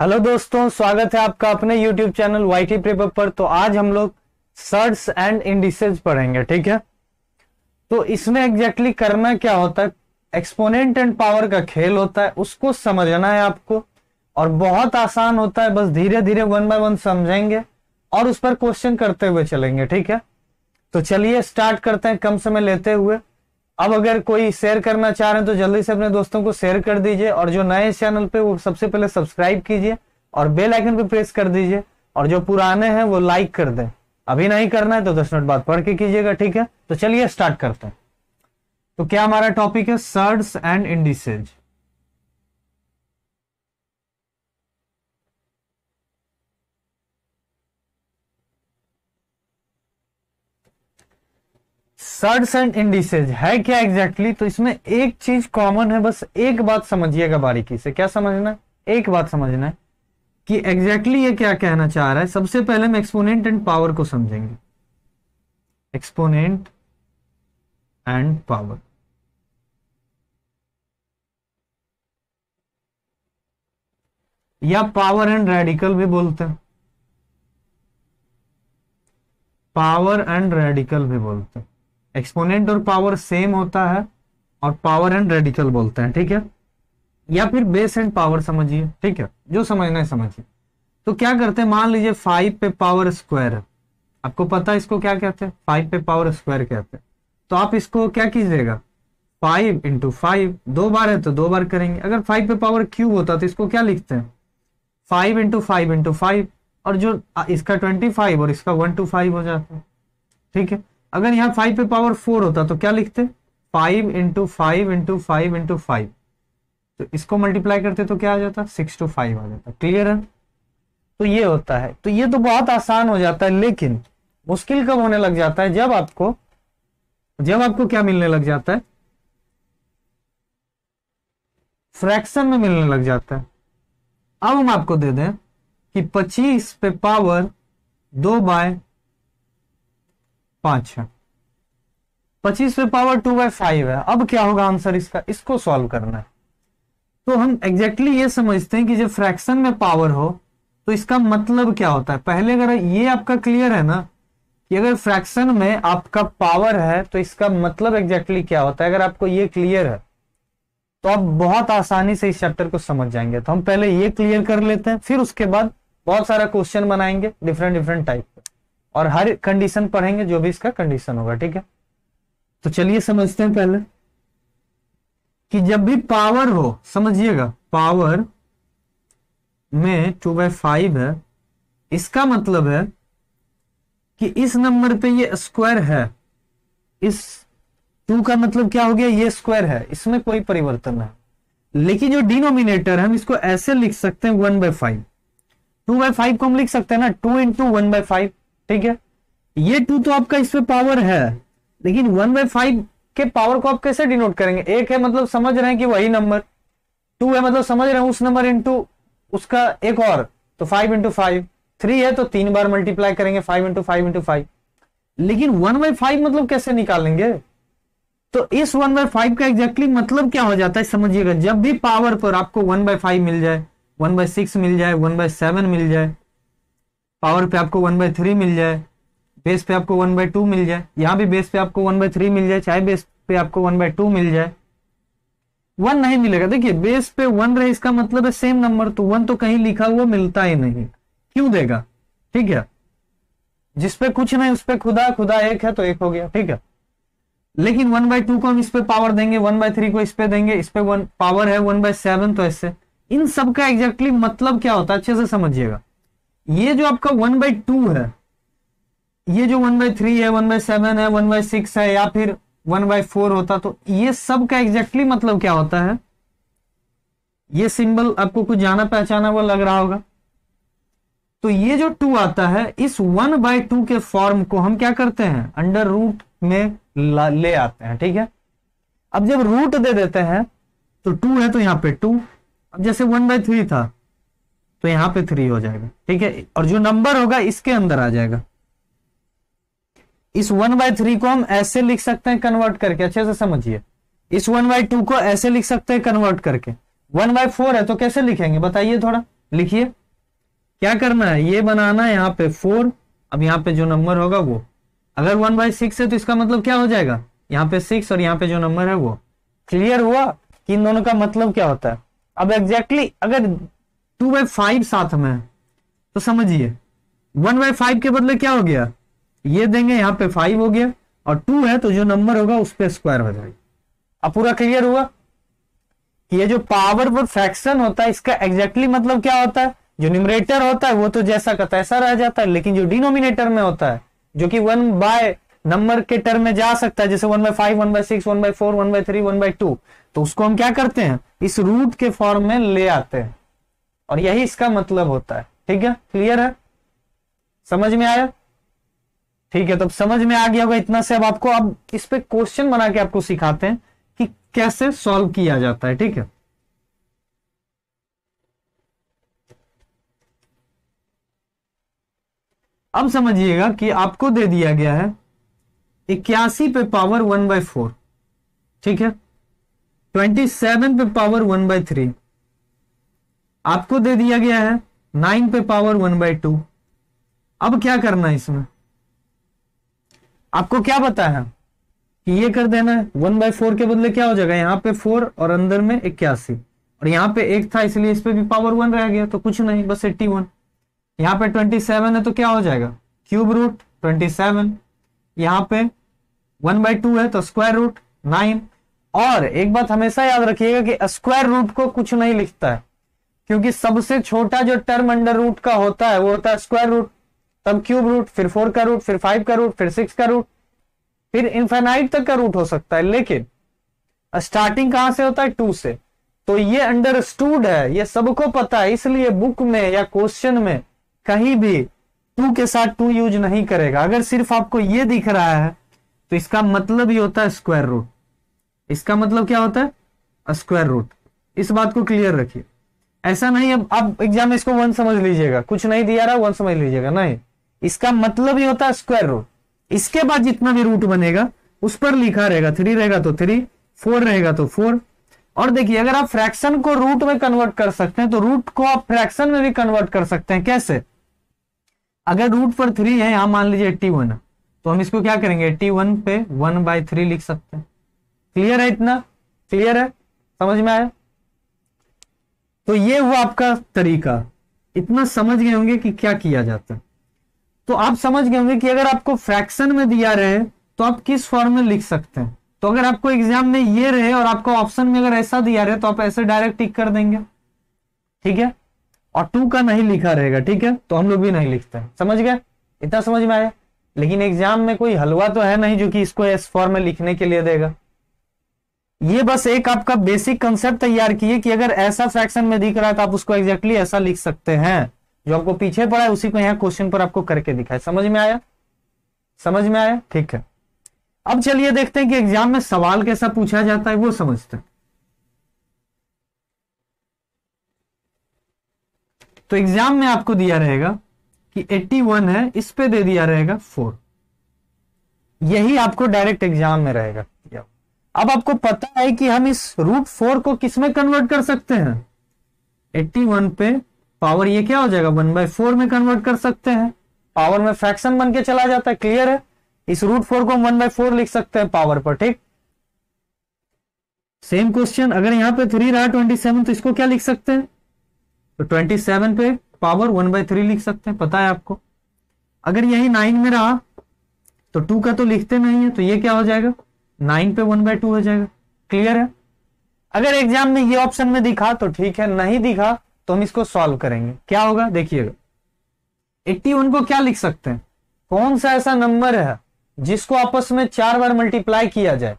Hello दोस्तों स्वागत है आपका अपने YouTube channel Y T prepper पर तो आज हम लोग सर्ट्स एंड इंडिसेज पढ़ेंगे ठीक है तो इसमें एग्जैक्टली exactly करना क्या होता है एक्सपोनेंट एंड पावर का खेल होता है उसको समझना है आपको और बहुत आसान होता है बस धीरे धीरे वन बाय वन समझेंगे और उस पर क्वेश्चन करते हुए चलेंगे ठीक है तो चलिए स्टार्ट करते हैं कम समय लेते हुए अब अगर कोई शेयर करना चाह रहे हैं तो जल्दी से अपने दोस्तों को शेयर कर दीजिए और जो नए चैनल पे वो सबसे पहले सब्सक्राइब कीजिए और बेल आइकन पे प्रेस कर दीजिए और जो पुराने हैं वो लाइक कर दें अभी नहीं करना है तो दस मिनट बाद पढ़ के कीजिएगा ठीक है तो चलिए स्टार्ट करते हैं तो क्या हमारा टॉपिक है surds and indices surds and indices है क्या एग्जैक्टली exactly? तो इसमें एक चीज कॉमन है बस एक बात समझिएगा बारीकी से क्या समझना एक बात समझना है कि एग्जैक्टली exactly ये क्या कहना चाह रहा है सबसे पहले हम एक्सपोनेंट एंड पावर को समझेंगे एक्सपोनेंट एंड पावर या पावर एंड रेडिकल भी बोलते हैं पावर एंड रेडिकल भी बोलते हैं एक्सपोनेंट और पावर सेम होता है और पावर एंड रेडिकल बोलते हैं ठीक है या फिर बेस एंड पावर समझिए ठीक है जो समझना है समझिए तो क्या करते हैं मान लीजिए फाइव पे पावर स्क्वायर है आपको पता है इसको क्या कहते हैं फाइव पे पावर स्क्वायर कहते हैं तो आप इसको क्या कीजिएगा फाइव इंटू फाइव दो बार है तो दो बार करेंगे अगर फाइव पे पावर क्यूब होता तो इसको क्या लिखते हैं five into five into five और जो इसका ट्वेंटी फाइव और इसका वन टू फाइव हो जाता है ठीक है अगर यहां फाइव पे पावर फोर होता तो क्या लिखते five into five into five into five तो इसको मल्टीप्लाई करते तो क्या आ जाता सिक्स टू फाइव आ जाता क्लियर है तो ये होता है तो ये तो बहुत आसान हो जाता है लेकिन मुश्किल कब होने लग जाता है जब आपको जब आपको क्या मिलने लग जाता है फ्रैक्शन में मिलने लग जाता है अब हम आपको दे दें कि 25 पे पावर दो बाय पांच है पच्चीस पे पावर टू बाय फाइव है अब क्या होगा आंसर इसका इसको सॉल्व करना है तो हम एग्जैक्टली exactly ये समझते हैं कि जब फ्रैक्शन में पावर हो तो इसका मतलब क्या होता है पहले अगर ये आपका क्लियर है ना कि अगर फ्रैक्शन में आपका पावर है तो इसका मतलब एग्जैक्टली exactly क्या होता है अगर आपको ये क्लियर है तो आप बहुत आसानी से इस चैप्टर को समझ जाएंगे तो हम पहले ये क्लियर कर लेते हैं फिर उसके बाद बहुत सारा क्वेश्चन बनाएंगे डिफरेंट डिफरेंट टाइप और हर कंडीशन पढ़ेंगे जो भी इसका कंडीशन होगा ठीक है तो चलिए समझते हैं पहले कि जब भी पावर हो समझिएगा पावर में टू बाई फाइव है इसका मतलब है कि इस नंबर पे ये स्क्वायर है इस टू का मतलब क्या हो गया ये स्क्वायर है इसमें कोई परिवर्तन है लेकिन जो डिनोमिनेटर है हम इसको ऐसे लिख सकते हैं one by five two by five को हम लिख सकते हैं ना two into one by five ठीक है ये टू तो आपका इसमें पावर है लेकिन वन बाय फाइव के पावर को आप कैसे डिनोट करेंगे एक है मतलब समझ रहे हैं कि वही नंबर टू है मतलब समझ रहे हैं उस नंबर इंटू उसका एक और तो फाइव इंटू फाइव थ्री है तो तीन बार मल्टीप्लाई करेंगे five into five into five लेकिन वन बाई फाइव मतलब कैसे निकालेंगे तो इस वन बाय फाइव का एग्जैक्टली exactly मतलब क्या हो जाता है समझिएगा जब भी पावर पर आपको वन बाय फाइव मिल जाए वन बाय सिक्स मिल जाए वन बाय सेवन मिल जाए पावर पे आपको वन बाई थ्री मिल जाए बेस पे आपको वन बाई टू मिल जाए यहाँ भी बेस पे आपको वन बाई थ्री मिल जाए चाहे बेस पे आपको वन बाई टू मिल जाए वन नहीं मिलेगा देखिए बेस पे वन रहे इसका मतलब है सेम नंबर तो वन तो कहीं लिखा हुआ मिलता ही नहीं क्यों देगा ठीक है जिसपे कुछ नहीं उस पे खुदा खुदा एक है तो एक हो गया ठीक है लेकिन वन बाई टू को हम इस पे पावर देंगे वन बाय थ्री को इस पे देंगे इस पे वन पावर है वन बाय सेवन तो ऐसे इन सब का एग्जैक्टली exactly मतलब क्या होता है अच्छे से समझिएगा ये जो आपका वन बाई टू है ये जो वन बाई थ्री है वन बाई सेवन है वन बाई सिक्स है या फिर वन बाई फोर होता तो ये सब का एग्जैक्टली exactly मतलब क्या होता है ये सिंबल आपको कुछ जाना पहचाना हुआ लग रहा होगा तो ये जो टू आता है इस वन बाय टू के फॉर्म को हम क्या करते हैं अंडर रूट में ले आते हैं ठीक है अब जब रूट दे देते हैं तो टू है तो यहां पे टू अब जैसे वन बाय थ्री था तो यहां पे थ्री हो जाएगा ठीक है और जो नंबर होगा इसके अंदर आ जाएगा इस वन बाय थ्री को हम ऐसे लिख सकते हैं कन्वर्ट करके अच्छे से समझिए इस वन बाय टू को ऐसे लिख सकते हैं कन्वर्ट करके वन बाय फोर है तो कैसे लिखेंगे बताइए थोड़ा लिखिए क्या करना है ये बनाना है यहाँ पे फोर अब यहाँ पे जो नंबर होगा वो अगर वन बाय सिक्स है तो इसका मतलब क्या हो जाएगा यहाँ पे सिक्स और यहाँ पे जो नंबर है वो क्लियर हुआ कि इन दोनों का मतलब क्या होता है अब एग्जैक्टली exactly, अगर टू बाई फाइव साथ में तो समझिए वन बाय फाइव के बदले क्या हो गया ये देंगे यहां पे फाइव हो गया और टू है तो जो नंबर होगा उस पर स्क्वायर हो जाएगा अब पूरा क्लियर हुआ कि ये जो पावर पर फ्रैक्शन होता है इसका एग्जैक्टली exactly मतलब क्या होता है जो न्यूमरेटर होता है वो तो जैसा का तैसा रह जाता है लेकिन जो डिनोमिनेटर में होता है जो कि वन बाय नंबर के टर्म में जा सकता है जैसे one by five one by six one by four one by three one by two तो उसको हम क्या करते हैं इस रूट के फॉर्म में ले आते हैं और यही इसका मतलब होता है ठीक है क्लियर है समझ में आया ठीक है तो समझ में आ गया होगा इतना से अब आपको अब इस पर क्वेश्चन बना के आपको सिखाते हैं कि कैसे सॉल्व किया जाता है ठीक है अब समझिएगा कि आपको दे दिया गया है इक्यासी पे पावर वन बाय फोर ठीक है ट्वेंटी सेवन पे पावर वन बाय थ्री आपको दे दिया गया है नाइन पे पावर वन बाई टू अब क्या करना है इसमें आपको क्या पता है कि ये कर देना है वन बाई फोर के बदले क्या हो जाएगा यहाँ पे फोर और अंदर में इक्यासी और यहाँ पे एक था इसलिए इस पे भी पावर वन रह गया तो कुछ नहीं बस एट्टी वन यहाँ पे ट्वेंटी सेवन है तो क्या हो जाएगा क्यूब रूट ट्वेंटी सेवन यहाँ पे वन बाई टू है तो स्क्वायर रूट नाइन और एक बात हमेशा याद रखिएगा कि स्क्वायर रूट को कुछ नहीं लिखता है क्योंकि सबसे छोटा जो टर्म अंडर रूट का होता है वो होता है स्क्वायर रूट तब क्यूब रूट फिर फोर का रूट फिर फाइव का रूट फिर सिक्स का रूट फिर इंफेनाइट तक का रूट हो सकता है लेकिन स्टार्टिंग कहां से होता है टू से तो ये अंडरस्टूड है ये सबको पता है इसलिए बुक में या क्वेश्चन में कहीं भी टू के साथ टू यूज नहीं करेगा अगर सिर्फ आपको ये दिख रहा है तो इसका मतलब ही होता है स्क्वायर रूट इसका मतलब क्या होता है स्क्वायर रूट इस बात को क्लियर रखिए ऐसा नहीं अब अब एग्जाम में इसको वन समझ लीजिएगा कुछ नहीं दिया रहा वन समझ लीजिएगा नहीं इसका मतलब ही होता है स्क्वायर रूट इसके बाद जितना भी रूट बनेगा उस पर लिखा रहेगा थ्री रहेगा तो थ्री फोर रहेगा तो फोर और देखिए अगर आप फ्रैक्शन को रूट में कन्वर्ट कर सकते हैं तो रूट को आप फ्रैक्शन में भी कन्वर्ट कर सकते हैं कैसे अगर रूट पर थ्री है यहां मान लीजिए एट्टी वन तो हम इसको क्या करेंगे एट्टी वन पे वन बाय थ्री लिख सकते हैं क्लियर है इतना क्लियर है समझ में आया तो ये हुआ आपका तरीका इतना समझ गए होंगे कि क्या किया जाता है तो आप समझ गए होंगे कि अगर आपको फ्रैक्शन में दिया रहे तो आप किस फॉर्म में लिख सकते हैं तो अगर आपको एग्जाम में ये रहे और आपको ऑप्शन में अगर ऐसा दिया रहे तो आप ऐसे डायरेक्ट टिक कर देंगे ठीक है और टू का नहीं लिखा रहेगा ठीक है तो हम लोग भी नहीं लिखते हैं समझ गए इतना समझ में आया लेकिन एग्जाम में कोई हलवा तो है नहीं जो कि इसको एस फॉर्म में लिखने के लिए देगा ये बस एक आपका बेसिक कंसेप्ट तैयार किए कि अगर ऐसा फ्रैक्शन में दिख रहा है तो आप उसको एग्जैक्टली exactly ऐसा लिख सकते हैं जो आपको पीछे पड़ा है उसी को यहाँ क्वेश्चन पर आपको करके दिखाए समझ में आया समझ में आया ठीक है अब चलिए देखते हैं कि एग्जाम में सवाल कैसा पूछा जाता है वो समझते हैं तो एग्जाम में आपको दिया रहेगा कि 81 है इस पे दे दिया रहेगा 4 यही आपको डायरेक्ट एग्जाम में रहेगा अब आपको पता है कि हम इस रूट फोर को किस में कन्वर्ट कर सकते हैं एट्टी वन पे पावर ये क्या हो जाएगा वन बाई फोर में कन्वर्ट कर सकते हैं पावर में फ्रैक्शन बन के चला जाता है क्लियर है इस रूट फोर को हम वन बाई फोर लिख सकते हैं पावर पर ठीक सेम क्वेश्चन अगर यहाँ पे थ्री रहा ट्वेंटी सेवन तो इसको क्या लिख सकते हैं तो ट्वेंटी सेवन पे पावर वन बाई थ्री लिख सकते हैं पता है आपको अगर यही नाइन में रहा तो टू का तो लिखते नहीं है तो ये क्या हो जाएगा नाइन पे वन बाय टू हो जाएगा क्लियर है अगर एग्जाम में ये ऑप्शन में दिखा तो ठीक है नहीं दिखा तो हम इसको सॉल्व करेंगे क्या होगा देखिएगा 81 को क्या लिख सकते हैं कौन सा ऐसा नंबर है जिसको आपस में चार बार मल्टीप्लाई किया जाए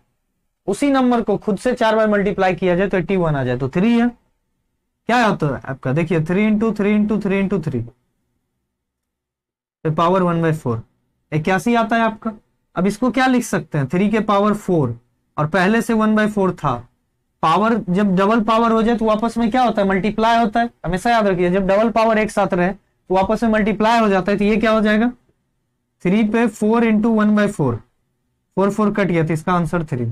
उसी नंबर को खुद से चार बार मल्टीप्लाई किया जाए तो एट्टी वन आ जाए तो थ्री है क्या होता तो है आपका देखिए three into three into three into three power one by four इक्यासी आता है आपका अब इसको क्या लिख सकते हैं थ्री के पावर फोर और पहले से वन बाय फोर था पावर जब डबल पावर हो जाए तो आपस में क्या होता है मल्टीप्लाई होता है हमेशा याद रखिए जब डबल पावर एक साथ रहे तो आपस में मल्टीप्लाई हो जाता है तो ये क्या हो जाएगा थ्री पे four into one by four four four cut गया था तो इसका आंसर थ्री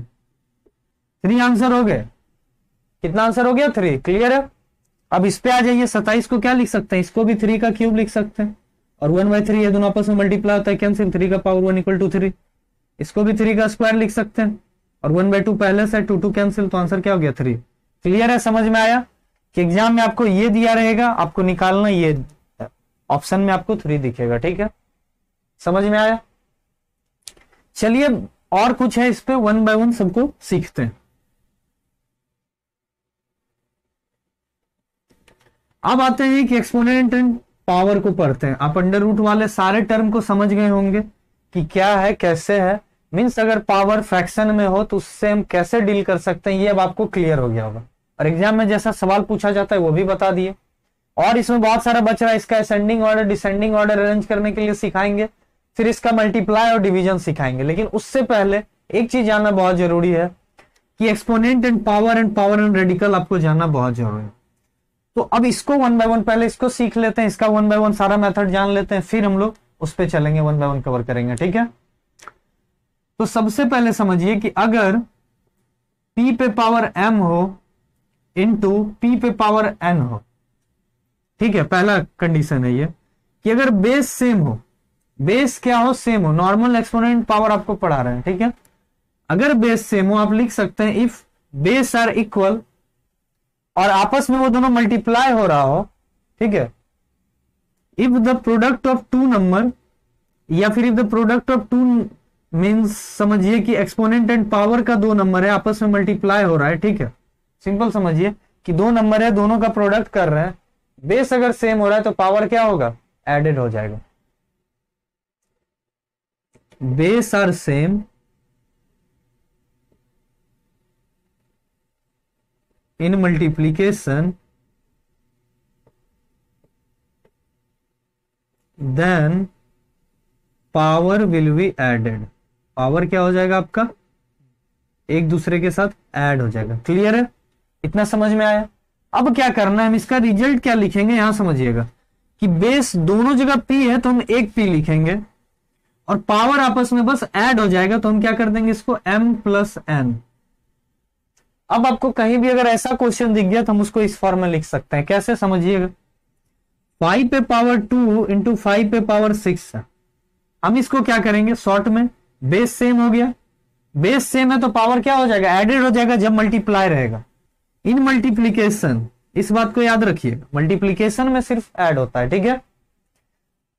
थ्री आंसर हो गए कितना आंसर हो गया थ्री क्लियर है अब इस पे आ जाइए सताइस को क्या लिख सकते हैं इसको भी थ्री का क्यूब लिख सकते हैं और वन बाय थ्री ये दोनों आपस में मल्टीप्लाई होता है कैंसिल थ्री का power one equal to three इसको भी थ्री का स्क्वायर लिख सकते हैं और वन बाई टू पहले से टू टू कैंसिल तो आंसर क्या हो गया थ्री क्लियर है समझ में आया कि एग्जाम में आपको ये दिया रहेगा आपको निकालना ये ऑप्शन में आपको थ्री दिखेगा ठीक है समझ में आया चलिए और कुछ है इस पर वन बाय वन सबको सीखते हैं अब आते हैं कि एक्सपोनेंट एंड पावर को पढ़ते हैं आप अंडर रूट वाले सारे टर्म को समझ गए होंगे कि क्या है कैसे है मीन्स अगर पावर फ्रैक्शन में हो तो उससे हम कैसे डील कर सकते हैं ये अब आपको क्लियर हो गया होगा और एग्जाम में जैसा सवाल पूछा जाता है वो भी बता दिए और इसमें बहुत सारा बच रहा है इसका ascending order descending order arrange करने के लिए सिखाएंगे फिर इसका मल्टीप्लाई और डिविजन सिखाएंगे लेकिन उससे पहले एक चीज जानना बहुत जरूरी है कि exponent and power and power and radical आपको जानना बहुत जरूरी है तो अब इसको वन बाय वन पहले इसको सीख लेते हैं इसका वन बाय वन सारा मेथड जान लेते हैं फिर हम लोग उस पर चलेंगे वन बाय वन कवर करेंगे ठीक है तो सबसे पहले समझिए कि अगर p पे पावर m हो इंटू पी पे पावर n हो ठीक है पहला कंडीशन है ये कि अगर बेस सेम हो बेस क्या हो सेम हो नॉर्मल एक्सपोनेंट पावर आपको पढ़ा रहे हैं ठीक है अगर बेस सेम हो आप लिख सकते हैं इफ बेस आर इक्वल और आपस में वो दोनों मल्टीप्लाई हो रहा हो ठीक है if the product of two number या फिर if the product of two means समझिए कि एक्सपोनेंट एंड पावर का दो नंबर है आपस में मल्टीप्लाई हो रहा है ठीक है सिंपल समझिए कि दो नंबर है दोनों का प्रोडक्ट कर रहे हैं बेस अगर सेम हो रहा है तो पावर क्या होगा एडेड हो जाएगा base are same in multiplication then power will be added power क्या हो जाएगा आपका एक दूसरे के साथ एड हो जाएगा क्लियर है इतना समझ में आया अब क्या करना है हम इसका रिजल्ट क्या लिखेंगे यहां समझिएगा कि बेस दोनों जगह पी है तो हम एक पी लिखेंगे और पावर आपस में बस ऐड हो जाएगा तो हम क्या कर देंगे इसको m प्लस एन अब आपको कहीं भी अगर ऐसा क्वेश्चन दिख गया तो हम उसको इस फॉर्म में लिख सकते हैं कैसे समझिएगा फाइव पे पावर टू इंटू फाइव पे पावर सिक्स हम इसको क्या करेंगे शॉर्ट में बेस सेम हो गया बेस सेम है तो पावर क्या हो जाएगा एडेड हो जाएगा जब मल्टीप्लाई रहेगा इन मल्टीप्लीकेशन इस बात को याद रखिए मल्टीप्लीकेशन में सिर्फ एड होता है ठीक है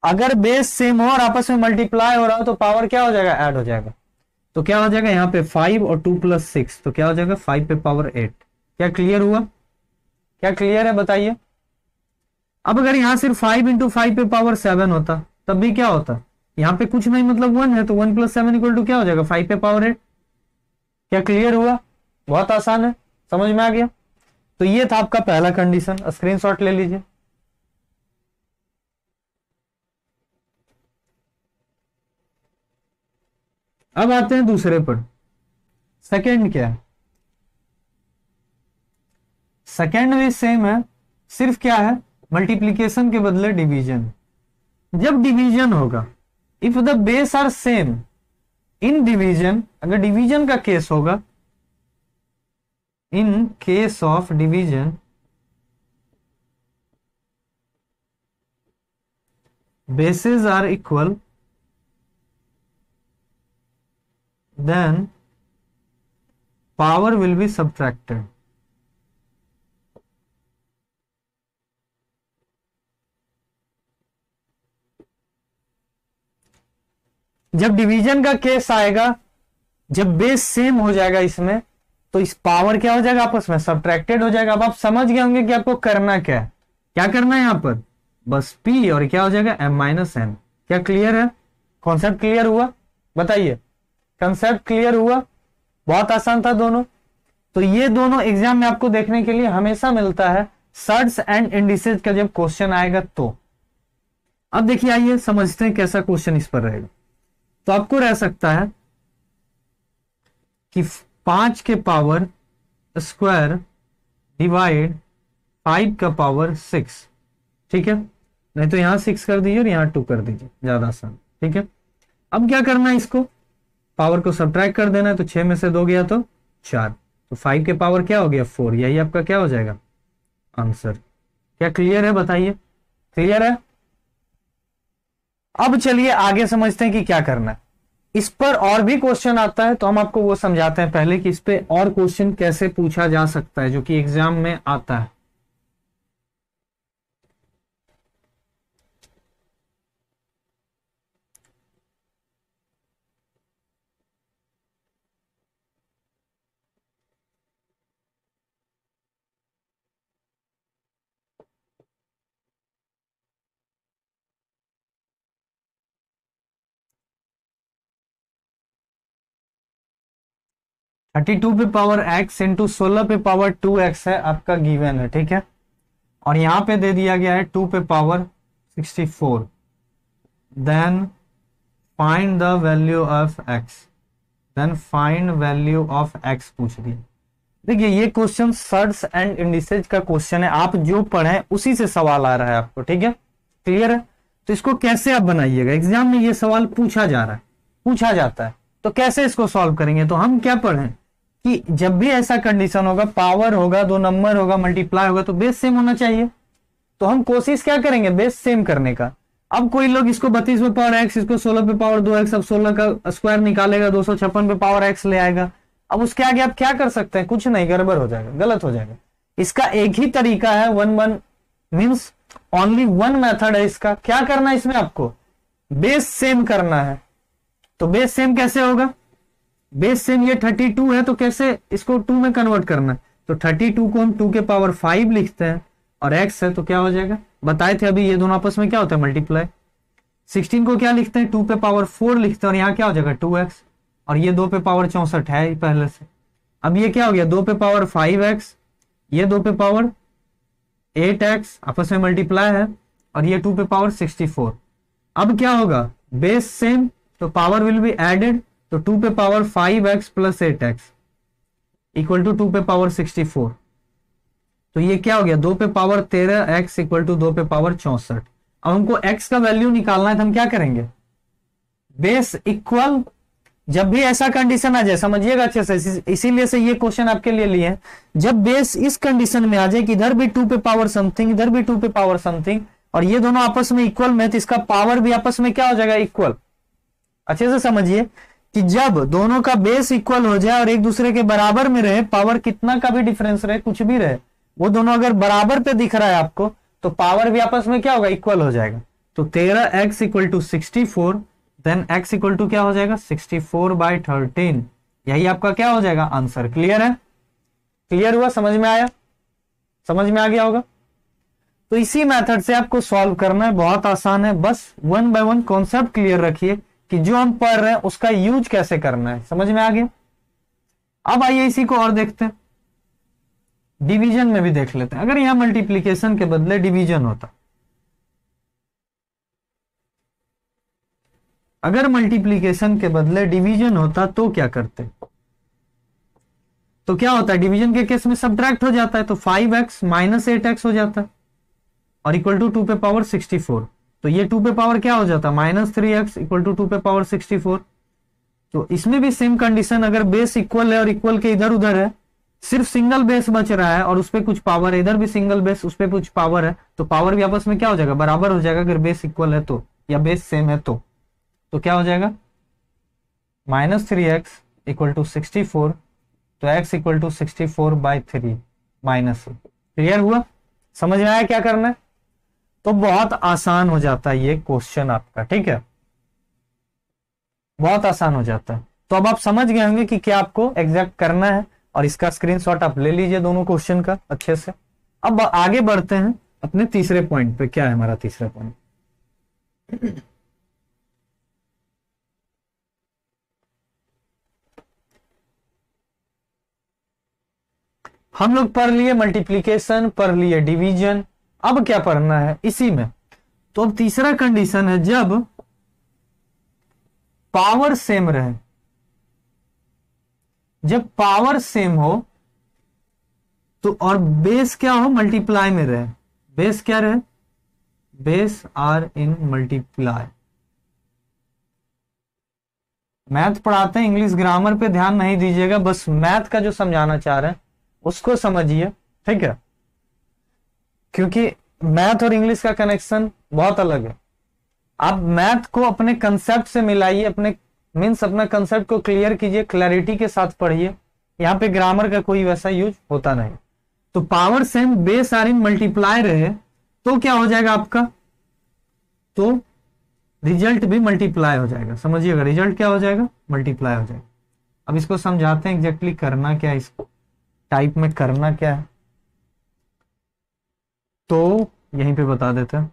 अगर बेस सेम हो और आपस में मल्टीप्लाई हो रहा हो तो पावर क्या हो जाएगा एड हो जाएगा तो क्या हो जाएगा यहाँ पे फाइव और टू प्लस सिक्स तो क्या हो जाएगा फाइव पे पावर एट क्या क्लियर हुआ क्या क्लियर है बताइए अब अगर यहां सिर्फ फाइव इंटू फाइव पे पावर सेवन होता तब भी क्या होता यहां पे कुछ नहीं मतलब वन है तो one plus seven equal to क्या हो जाएगा फाइव पे पावर एट क्या क्लियर हुआ बहुत आसान है समझ में आ गया तो ये था आपका पहला कंडीशन शॉट ले लीजिए अब आते हैं दूसरे पर सेकेंड क्या है सेकेंड भी सेम है सिर्फ क्या है मल्टीप्लीकेशन के बदले डिवीजन जब डिवीजन होगा if the base are same in division अगर डिवीजन का केस होगा in case of division bases are equal then power will be subtracted जब डिवीजन का केस आएगा जब बेस सेम हो जाएगा इसमें तो इस पावर क्या हो जाएगा आपस में सब्ट्रैक्टेड हो जाएगा अब आप समझ गए होंगे कि आपको करना क्या है क्या करना है यहां पर बस पी और क्या हो जाएगा एम माइनस एन क्या क्लियर है कॉन्सेप्ट क्लियर हुआ बताइए कंसेप्ट क्लियर हुआ बहुत आसान था दोनों तो ये दोनों एग्जाम में आपको देखने के लिए हमेशा मिलता है सर्ट्स एंड इंडिसेज का जब क्वेश्चन आएगा तो अब देखिए आइए समझते हैं कैसा क्वेश्चन इस पर रहेगा तो आपको रह सकता है कि पांच के पावर स्क्वायर डिवाइड फाइव का पावर सिक्स ठीक है नहीं तो यहां सिक्स कर दीजिए और यहां टू कर दीजिए ज्यादा आसान ठीक है अब क्या करना है इसको पावर को सब्ट्रैक्ट कर देना है तो छह में से दो गया तो चार तो फाइव के पावर क्या हो गया फोर यही आपका क्या हो जाएगा आंसर क्या क्लियर है बताइए क्लियर है अब चलिए आगे समझते हैं कि क्या करना है इस पर और भी क्वेश्चन आता है तो हम आपको वो समझाते हैं पहले कि इस पे और क्वेश्चन कैसे पूछा जा सकता है जो कि एग्जाम में आता है थर्टी टू पे पावर एक्स इंटू सोलह पे पावर टू एक्स है आपका गिवन है ठीक है और यहाँ पे दे दिया गया है टू पे power sixty four then find the value of X then find value of X पूछ दिया देखिए ये क्वेश्चन सर्ट्स एंड इंडिसेज का क्वेश्चन है आप जो पढ़े उसी से सवाल आ रहा है आपको ठीक है क्लियर है तो इसको कैसे आप बनाइएगा एग्जाम में ये सवाल पूछा जा रहा है पूछा जाता है तो कैसे इसको सॉल्व करेंगे तो हम क्या पढ़ें कि जब भी ऐसा कंडीशन होगा पावर होगा दो नंबर होगा मल्टीप्लाई होगा तो बेस सेम होना चाहिए तो हम कोशिश क्या करेंगे बेस सेम करने का अब कोई लोग इसको बत्तीस पे पावर एक्स इसको सोलह पे पावर दो एक्स अब सोलह का स्क्वायर निकालेगा दो सौ छप्पन पे पावर एक्स ले आएगा अब उसके आगे आप क्या कर सकते हैं कुछ नहीं गड़बड़ हो जाएगा गलत हो जाएगा इसका एक ही तरीका है one one means only one method है इसका क्या करना है इसमें आपको बेस सेम करना है तो बेस सेम कैसे होगा बेस सेम ये 32 है तो कैसे इसको 2 में कन्वर्ट करना है तो 32 को हम 2 के पावर 5 लिखते हैं और x है तो क्या हो जाएगा बताए थे अभी ये दोनों आपस में क्या होता है मल्टीप्लाई 16 को क्या लिखते हैं 2 पे पावर 4 लिखते हैं और यहाँ क्या हो जाएगा 2x और ये दो पे पावर चौसठ है पहले से अब ये क्या हो गया दो पे पावर 5x ये दो पे पावर 8x आपस में मल्टीप्लाई है और ये टू पे पावर 64 अब क्या होगा बेस सेम तो पावर विल बी एडेड तो टू पे power five X plus eight X equal to two पे पावर सिक्सटी फोर तो ये क्या हो गया दो पे पावर तेरह एक्स इक्वल टू दो पे पावर चौसठ अब हमको x का वैल्यू निकालना है तो हम क्या करेंगे बेस इक्वल जब भी ऐसा कंडीशन आ जाए समझिएगा अच्छे से इसीलिए से ये क्वेश्चन आपके लिए लिए हैं जब बेस इस कंडीशन में आ जाए कि इधर भी टू पे पावर समथिंग इधर भी टू पे पावर समथिंग और ये दोनों आपस में इक्वल में तो इसका पावर भी आपस में क्या हो जाएगा इक्वल अच्छे से समझिए कि जब दोनों का बेस इक्वल हो जाए और एक दूसरे के बराबर में रहे पावर कितना का भी डिफरेंस रहे कुछ भी रहे वो दोनों अगर बराबर पे दिख रहा है आपको तो पावर भी आपस में क्या होगा इक्वल हो जाएगा तो तेरह X equal to sixty four then X equal to क्या हो जाएगा सिक्सटी फोर बाई थर्टीन यही आपका क्या हो जाएगा आंसर क्लियर है क्लियर हुआ समझ में आया समझ में आ गया होगा तो इसी मेथड से आपको सॉल्व करना है बहुत आसान है बस one by one concept clear रखिए कि जो हम पढ़ रहे हैं उसका यूज कैसे करना है समझ में आ गया अब आइए इसी को और देखते हैं डिवीजन में भी देख लेते हैं अगर यहां मल्टीप्लीकेशन के बदले डिवीजन होता अगर मल्टीप्लीकेशन के बदले डिवीजन होता तो क्या करते तो क्या होता है डिवीजन के केस में सब्ट्रैक्ट हो जाता है तो five X minus eight X हो जाता है और इक्वल टू टू पे पावर सिक्सटी फोर तो ये टू पे पावर क्या हो जाता minus three X equal to two पे पावर सिक्सटी फोर तो इसमें भी सेम कंडीशन अगर बेस इक्वल है और इक्वल के इधर उधर है सिर्फ सिंगल बेस बच रहा है और उसपे कुछ पावर है इधर भी सिंगल बेस उस पर कुछ पावर है तो पावर भी आपस में क्या हो जाएगा बराबर हो जाएगा अगर बेस इक्वल है तो या बेस सेम है तो तो क्या हो जाएगा minus three X equal to sixty four तो X equal to sixty four by three minus clear हुआ समझ में आया क्या करना है तो बहुत आसान हो जाता है ये क्वेश्चन आपका ठीक है बहुत आसान हो जाता है तो अब आप समझ गए होंगे कि क्या आपको एग्जैक्ट करना है और इसका स्क्रीनशॉट आप ले लीजिए दोनों क्वेश्चन का अच्छे से अब आगे बढ़ते हैं अपने तीसरे पॉइंट पे क्या है हमारा तीसरा पॉइंट हम लोग पढ़ लिए मल्टीप्लीकेशन पढ़ लिए डिवीजन अब क्या पढ़ना है इसी में तो अब तीसरा कंडीशन है जब पावर सेम रहे जब पावर सेम हो तो और बेस क्या हो मल्टीप्लाई में रहे बेस क्या रहे base are in multiply math पढ़ाते हैं इंग्लिश ग्रामर पे ध्यान नहीं दीजिएगा बस मैथ का जो समझाना चाह रहे हैं उसको समझिए ठीक है क्योंकि मैथ और इंग्लिश का कनेक्शन बहुत अलग है आप मैथ को अपने कंसेप्ट से मिलाइए अपने मीन्स अपना कंसेप्ट को क्लियर कीजिए क्लैरिटी के साथ पढ़िए यहाँ पे ग्रामर का कोई वैसा यूज होता नहीं तो power same base are in multiply रहे तो क्या हो जाएगा आपका तो रिजल्ट भी मल्टीप्लाई हो जाएगा समझिएगा रिजल्ट क्या हो जाएगा मल्टीप्लाई हो जाएगा अब इसको समझाते हैं एग्जैक्टली करना क्या है इसको टाइप में करना क्या है तो यहीं पे बता देते हैं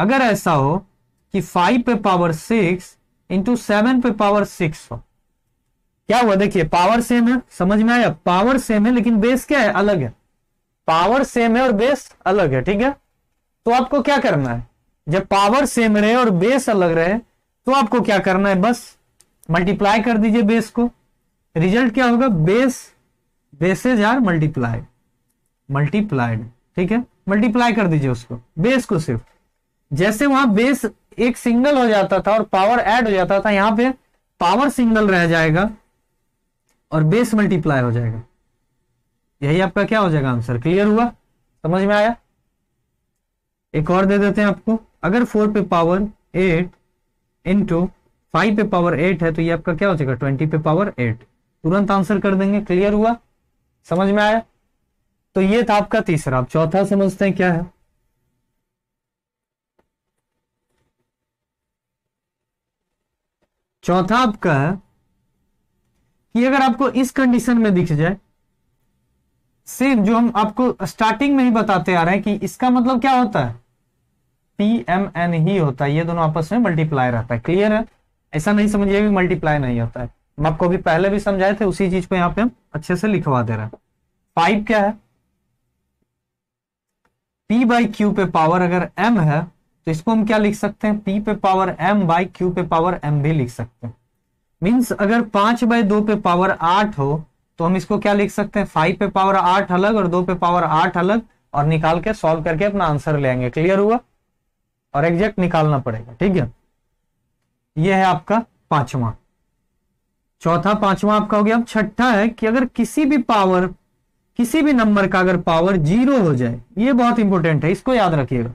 अगर ऐसा हो कि फाइव पे पावर सिक्स इंटू सेवन पे पावर सिक्स हो क्या हुआ देखिए पावर सेम है समझ में आया पावर सेम है लेकिन बेस क्या है अलग है पावर सेम है और बेस अलग है ठीक है तो आपको क्या करना है जब पावर सेम रहे और बेस अलग रहे तो आपको क्या करना है बस मल्टीप्लाई कर दीजिए बेस को रिजल्ट क्या होगा base bases are multiply multiplied ठीक है मल्टीप्लाई कर दीजिए उसको बेस को सिर्फ जैसे वहां बेस एक सिंगल हो जाता था और पावर ऐड हो जाता था यहां पे पावर सिंगल रह जाएगा और बेस मल्टीप्लाई हो जाएगा यही आपका क्या हो जाएगा आंसर क्लियर हुआ समझ में आया एक और दे देते हैं आपको अगर फोर पे पावर एट इंटू फाइव पे पावर एट है तो ये आपका क्या हो जाएगा ट्वेंटी पे पावर एट तुरंत आंसर कर देंगे क्लियर हुआ समझ में आया तो ये था आपका तीसरा आप चौथा समझते हैं क्या है चौथा आपका है कि अगर आपको इस कंडीशन में दिख जाए सिर्फ जो हम आपको स्टार्टिंग में ही बताते आ रहे हैं कि इसका मतलब क्या होता है पी एम एन ही होता है ये दोनों आपस में मल्टीप्लाई रहता है क्लियर है ऐसा नहीं समझिए कि मल्टीप्लाई नहीं होता है हम आपको अभी पहले भी समझाए थे उसी चीज को यहाँ पे हम अच्छे से लिखवा दे रहे हैं फाइव क्या है पी बाई क्यू पे पावर अगर एम है तो इसको हम क्या लिख सकते हैं पी पे पावर एम बाई क्यू पे पावर एम भी लिख सकते हैं मीन्स अगर पांच बाई दो पे पावर आठ हो तो हम इसको क्या लिख सकते हैं फाइव पे पावर आठ अलग और दो पे पावर आठ अलग और निकाल के सॉल्व करके अपना आंसर ले आएंगे क्लियर हुआ और एग्जैक्ट निकालना पड़ेगा ठीक है यह है आपका पांचवा चौथा पांचवा आपका हो गया अब छठा है कि अगर किसी भी पावर किसी भी नंबर का अगर पावर जीरो हो जाए ये बहुत इंपॉर्टेंट है इसको याद रखिएगा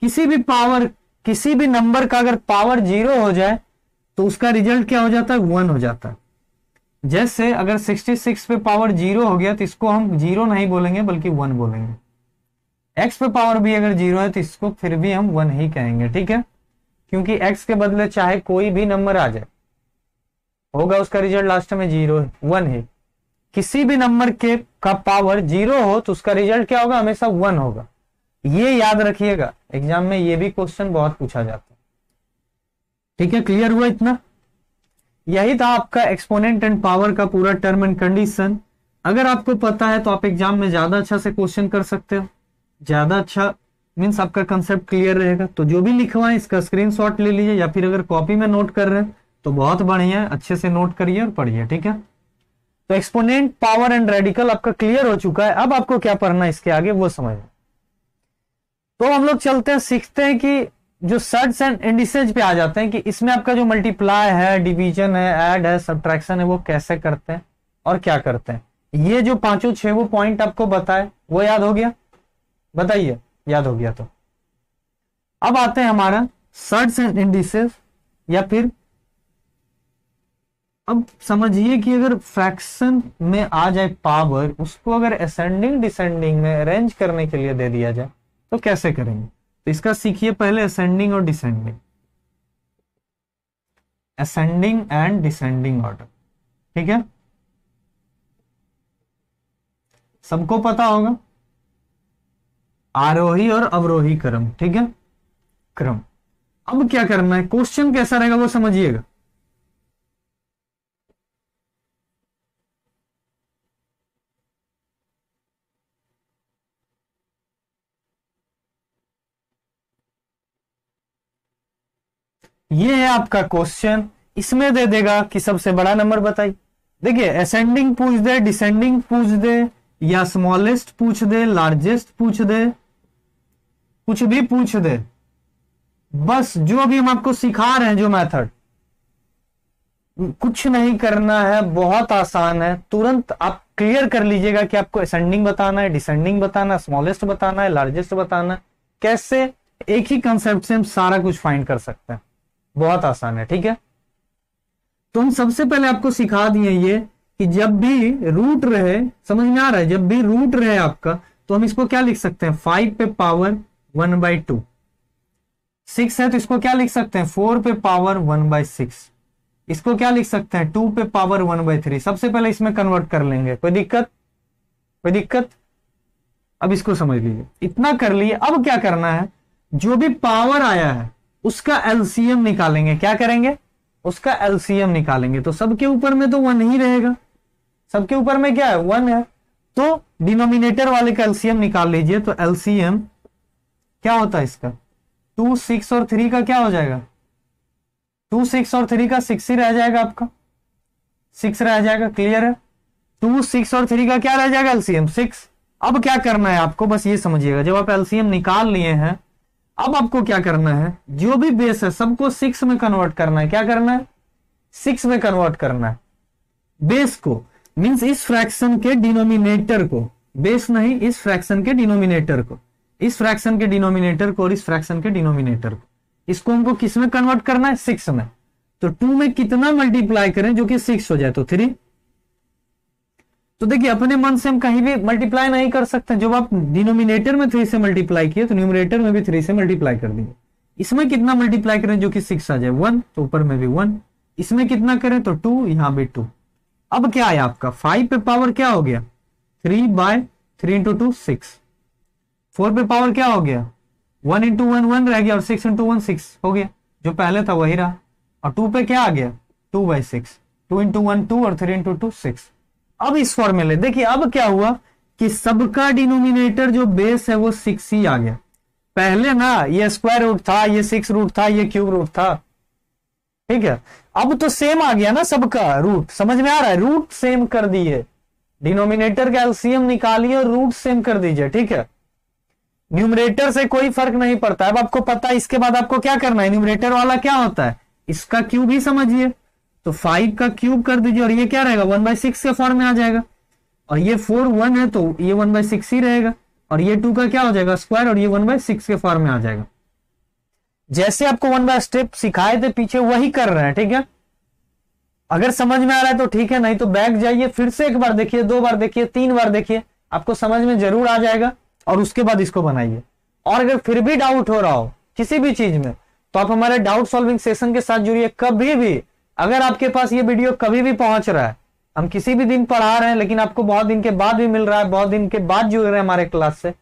किसी भी पावर किसी भी नंबर का अगर पावर जीरो हो जाए तो उसका रिजल्ट क्या हो जाता है वन हो जाता है जैसे अगर 66 पे पावर जीरो हो गया तो इसको हम जीरो नहीं बोलेंगे बल्कि वन बोलेंगे एक्स पे पावर भी अगर जीरो है तो इसको फिर भी हम वन ही कहेंगे ठीक है क्योंकि एक्स के बदले चाहे कोई भी नंबर आ जाए होगा उसका रिजल्ट लास्ट में जीरो वन ही किसी भी नंबर के का पावर जीरो हो तो उसका रिजल्ट क्या होगा हमेशा वन होगा ये याद रखिएगा एग्जाम में ये भी क्वेश्चन बहुत पूछा जाता है ठीक है क्लियर हुआ इतना यही था आपका एक्सपोनेंट एंड पावर का पूरा टर्म एंड कंडीशन अगर आपको पता है तो आप एग्जाम में ज्यादा अच्छा से क्वेश्चन कर सकते हो ज्यादा अच्छा मीन्स आपका कंसेप्ट क्लियर रहेगा तो जो भी लिखवा है इसका स्क्रीन ले लीजिए या फिर अगर कॉपी में नोट कर रहे हैं तो बहुत बढ़िया अच्छे से नोट करिए और पढ़िए ठीक है तो एक्सपोनेंट पावर एंड रेडिकल आपका क्लियर हो चुका है अब आपको क्या पढ़ना है इसके आगे वो समझ तो हम लोग चलते हैं सीखते हैं कि जो सर्ट्स एंड इंडिसेज पे आ जाते हैं कि इसमें आपका जो मल्टीप्लाई है डिवीजन है एड है सब्ट्रैक्शन है वो कैसे करते हैं और क्या करते हैं ये जो पांचों छे वो पॉइंट आपको बताए वो याद हो गया बताइए याद हो गया तो अब आते हैं हमारा सर्ट्स एंड इंडिसेज या फिर अब समझिए कि अगर फ्रैक्शन में आ जाए पावर उसको अगर असेंडिंग डिसेंडिंग में अरेंज करने के लिए दे दिया जाए तो कैसे करेंगे तो इसका सीखिए पहले असेंडिंग और descending ascending and descending order ठीक है सबको पता होगा आरोही और अवरोही क्रम ठीक है क्रम अब क्या करना है क्वेश्चन कैसा रहेगा वो समझिएगा ये है आपका क्वेश्चन इसमें दे देगा कि सबसे बड़ा नंबर बताइए देखिए असेंडिंग पूछ दे डिसेंडिंग पूछ दे या स्मॉलेस्ट पूछ दे लार्जेस्ट पूछ दे कुछ भी पूछ दे बस जो भी हम आपको सिखा रहे हैं जो मेथड कुछ नहीं करना है बहुत आसान है तुरंत आप क्लियर कर लीजिएगा कि आपको असेंडिंग बताना है डिसेंडिंग बताना स्मॉलेस्ट बताना है लार्जेस्ट बताना कैसे एक ही कंसेप्ट से हम सारा कुछ फाइंड कर सकते हैं बहुत आसान है ठीक है तो हम सबसे पहले आपको सिखा दिए ये कि जब भी रूट रहे समझ में आ रहा है जब भी रूट रहे आपका तो हम इसको क्या लिख सकते हैं फाइव पे power one by two six है तो इसको क्या लिख सकते हैं फोर पे पावर वन बाई सिक्स इसको क्या लिख सकते हैं टू पे पावर वन बाई थ्री सबसे पहले इसमें कन्वर्ट कर लेंगे कोई दिक्कत कोई दिक्कत अब इसको समझ लीजिए इतना कर लिए अब क्या करना है जो भी पावर आया है उसका एलसीएम निकालेंगे क्या करेंगे उसका एलसीएम निकालेंगे तो सबके ऊपर में तो वन ही रहेगा सबके ऊपर में क्या है वन है तो डिनोमिनेटर वाले का एलसीएम निकाल लीजिए तो एलसीएम क्या होता है इसका टू सिक्स और थ्री का क्या हो जाएगा टू सिक्स और थ्री का सिक्स ही रह जाएगा आपका सिक्स रह जाएगा क्लियर है टू सिक्स और थ्री का क्या रह जाएगा एलसीएम सिक्स अब क्या करना है आपको बस ये समझिएगा जब आप एलसीएम निकाल लिए हैं अब आपको क्या करना है जो भी बेस है सबको सिक्स में कन्वर्ट करना है क्या करना है सिक्स में कन्वर्ट करना है बेस को मीन्स इस फ्रैक्शन के डिनोमिनेटर को बेस नहीं इस फ्रैक्शन के डिनोमिनेटर को इस फ्रैक्शन के डिनोमिनेटर को और इस फ्रैक्शन के डिनोमिनेटर को इसको हमको किस में कन्वर्ट करना है सिक्स में तो टू में कितना मल्टीप्लाई करें जो कि सिक्स हो जाए तो थ्री तो देखिए अपने मन से हम कहीं भी मल्टीप्लाई नहीं कर सकते जब आप डिनोमिनेटर में थ्री से मल्टीप्लाई किए तो न्यूमिनेटर में भी थ्री से मल्टीप्लाई कर दिए इसमें कितना मल्टीप्लाई करें जो कि सिक्स आ जाए वन तो ऊपर में भी वन इसमें कितना करें तो टू यहां भी टू अब क्या है आपका फाइव पे पावर क्या हो गया three by three into two six four पे पावर क्या हो गया वन इंटू वन वन रह गया और सिक्स इंटू वन सिक्स हो गया जो पहले था वही रहा और टू पे क्या आ गया two by six two into one two और थ्री इंटू टू सिक्स अब इस फॉर्मूले देखिए अब क्या हुआ कि सबका डिनोमिनेटर जो बेस है वो सिक्स ही आ गया पहले ना ये स्क्वायर रूट था ये सिक्स रूट था ये क्यूब रूट था ठीक है अब तो सेम आ गया ना सबका रूट समझ में आ रहा है रूट सेम कर दिए डिनोमिनेटर का एलसीएम निकालिए और रूट सेम कर दीजिए ठीक है न्यूमरेटर से कोई फर्क नहीं पड़ता अब आपको पता है इसके बाद आपको क्या करना है न्यूमरेटर वाला क्या होता है इसका क्यूब ही समझिए तो फाइव का क्यूब कर दीजिए और ये क्या रहेगा वन बाय सिक्स के फॉर्म में आ जाएगा और ये फोर वन है तो ये वन बाय सिक्स ही रहेगा और ये टू का क्या हो जाएगा स्क्वायर और ये वन बाय सिक्स के फॉर्म में आ जाएगा जैसे आपको वन बाय स्टेप सिखाए थे पीछे वही कर रहे हैं ठीक है अगर समझ में आ रहा है तो ठीक है नहीं तो बैग जाइए फिर से एक बार देखिए दो बार देखिए तीन बार देखिए आपको समझ में जरूर आ जाएगा और उसके बाद इसको बनाइए और अगर फिर भी डाउट हो रहा हो किसी भी चीज में तो आप हमारे डाउट सॉल्विंग सेशन के साथ जुड़िए कभी भी अगर आपके पास ये वीडियो कभी भी पहुंच रहा है हम किसी भी दिन पढ़ा रहे हैं लेकिन आपको बहुत दिन के बाद भी मिल रहा है बहुत दिन के बाद जुड़ रहे हैं हमारे क्लास से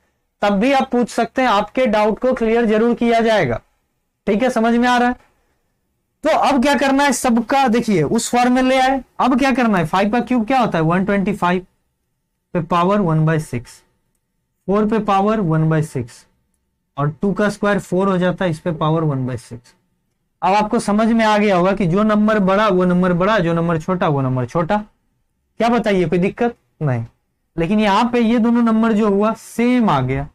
तब भी आप पूछ सकते हैं आपके डाउट को क्लियर जरूर किया जाएगा ठीक है समझ में आ रहा है तो अब क्या करना है सबका देखिए उस फॉर्म में ले आए अब क्या करना है फाइव का क्यूब क्या होता है वन ट्वेंटी फाइव पे power one by six four पे पावर वन बाय सिक्स और टू का स्क्वायर फोर हो जाता है इस पे पावर वन बाय सिक्स अब आपको समझ में आ गया होगा कि जो नंबर बड़ा वो नंबर बड़ा जो नंबर छोटा वो नंबर छोटा क्या बताइए कोई दिक्कत नहीं लेकिन यहां पे ये दोनों नंबर जो हुआ सेम आ गया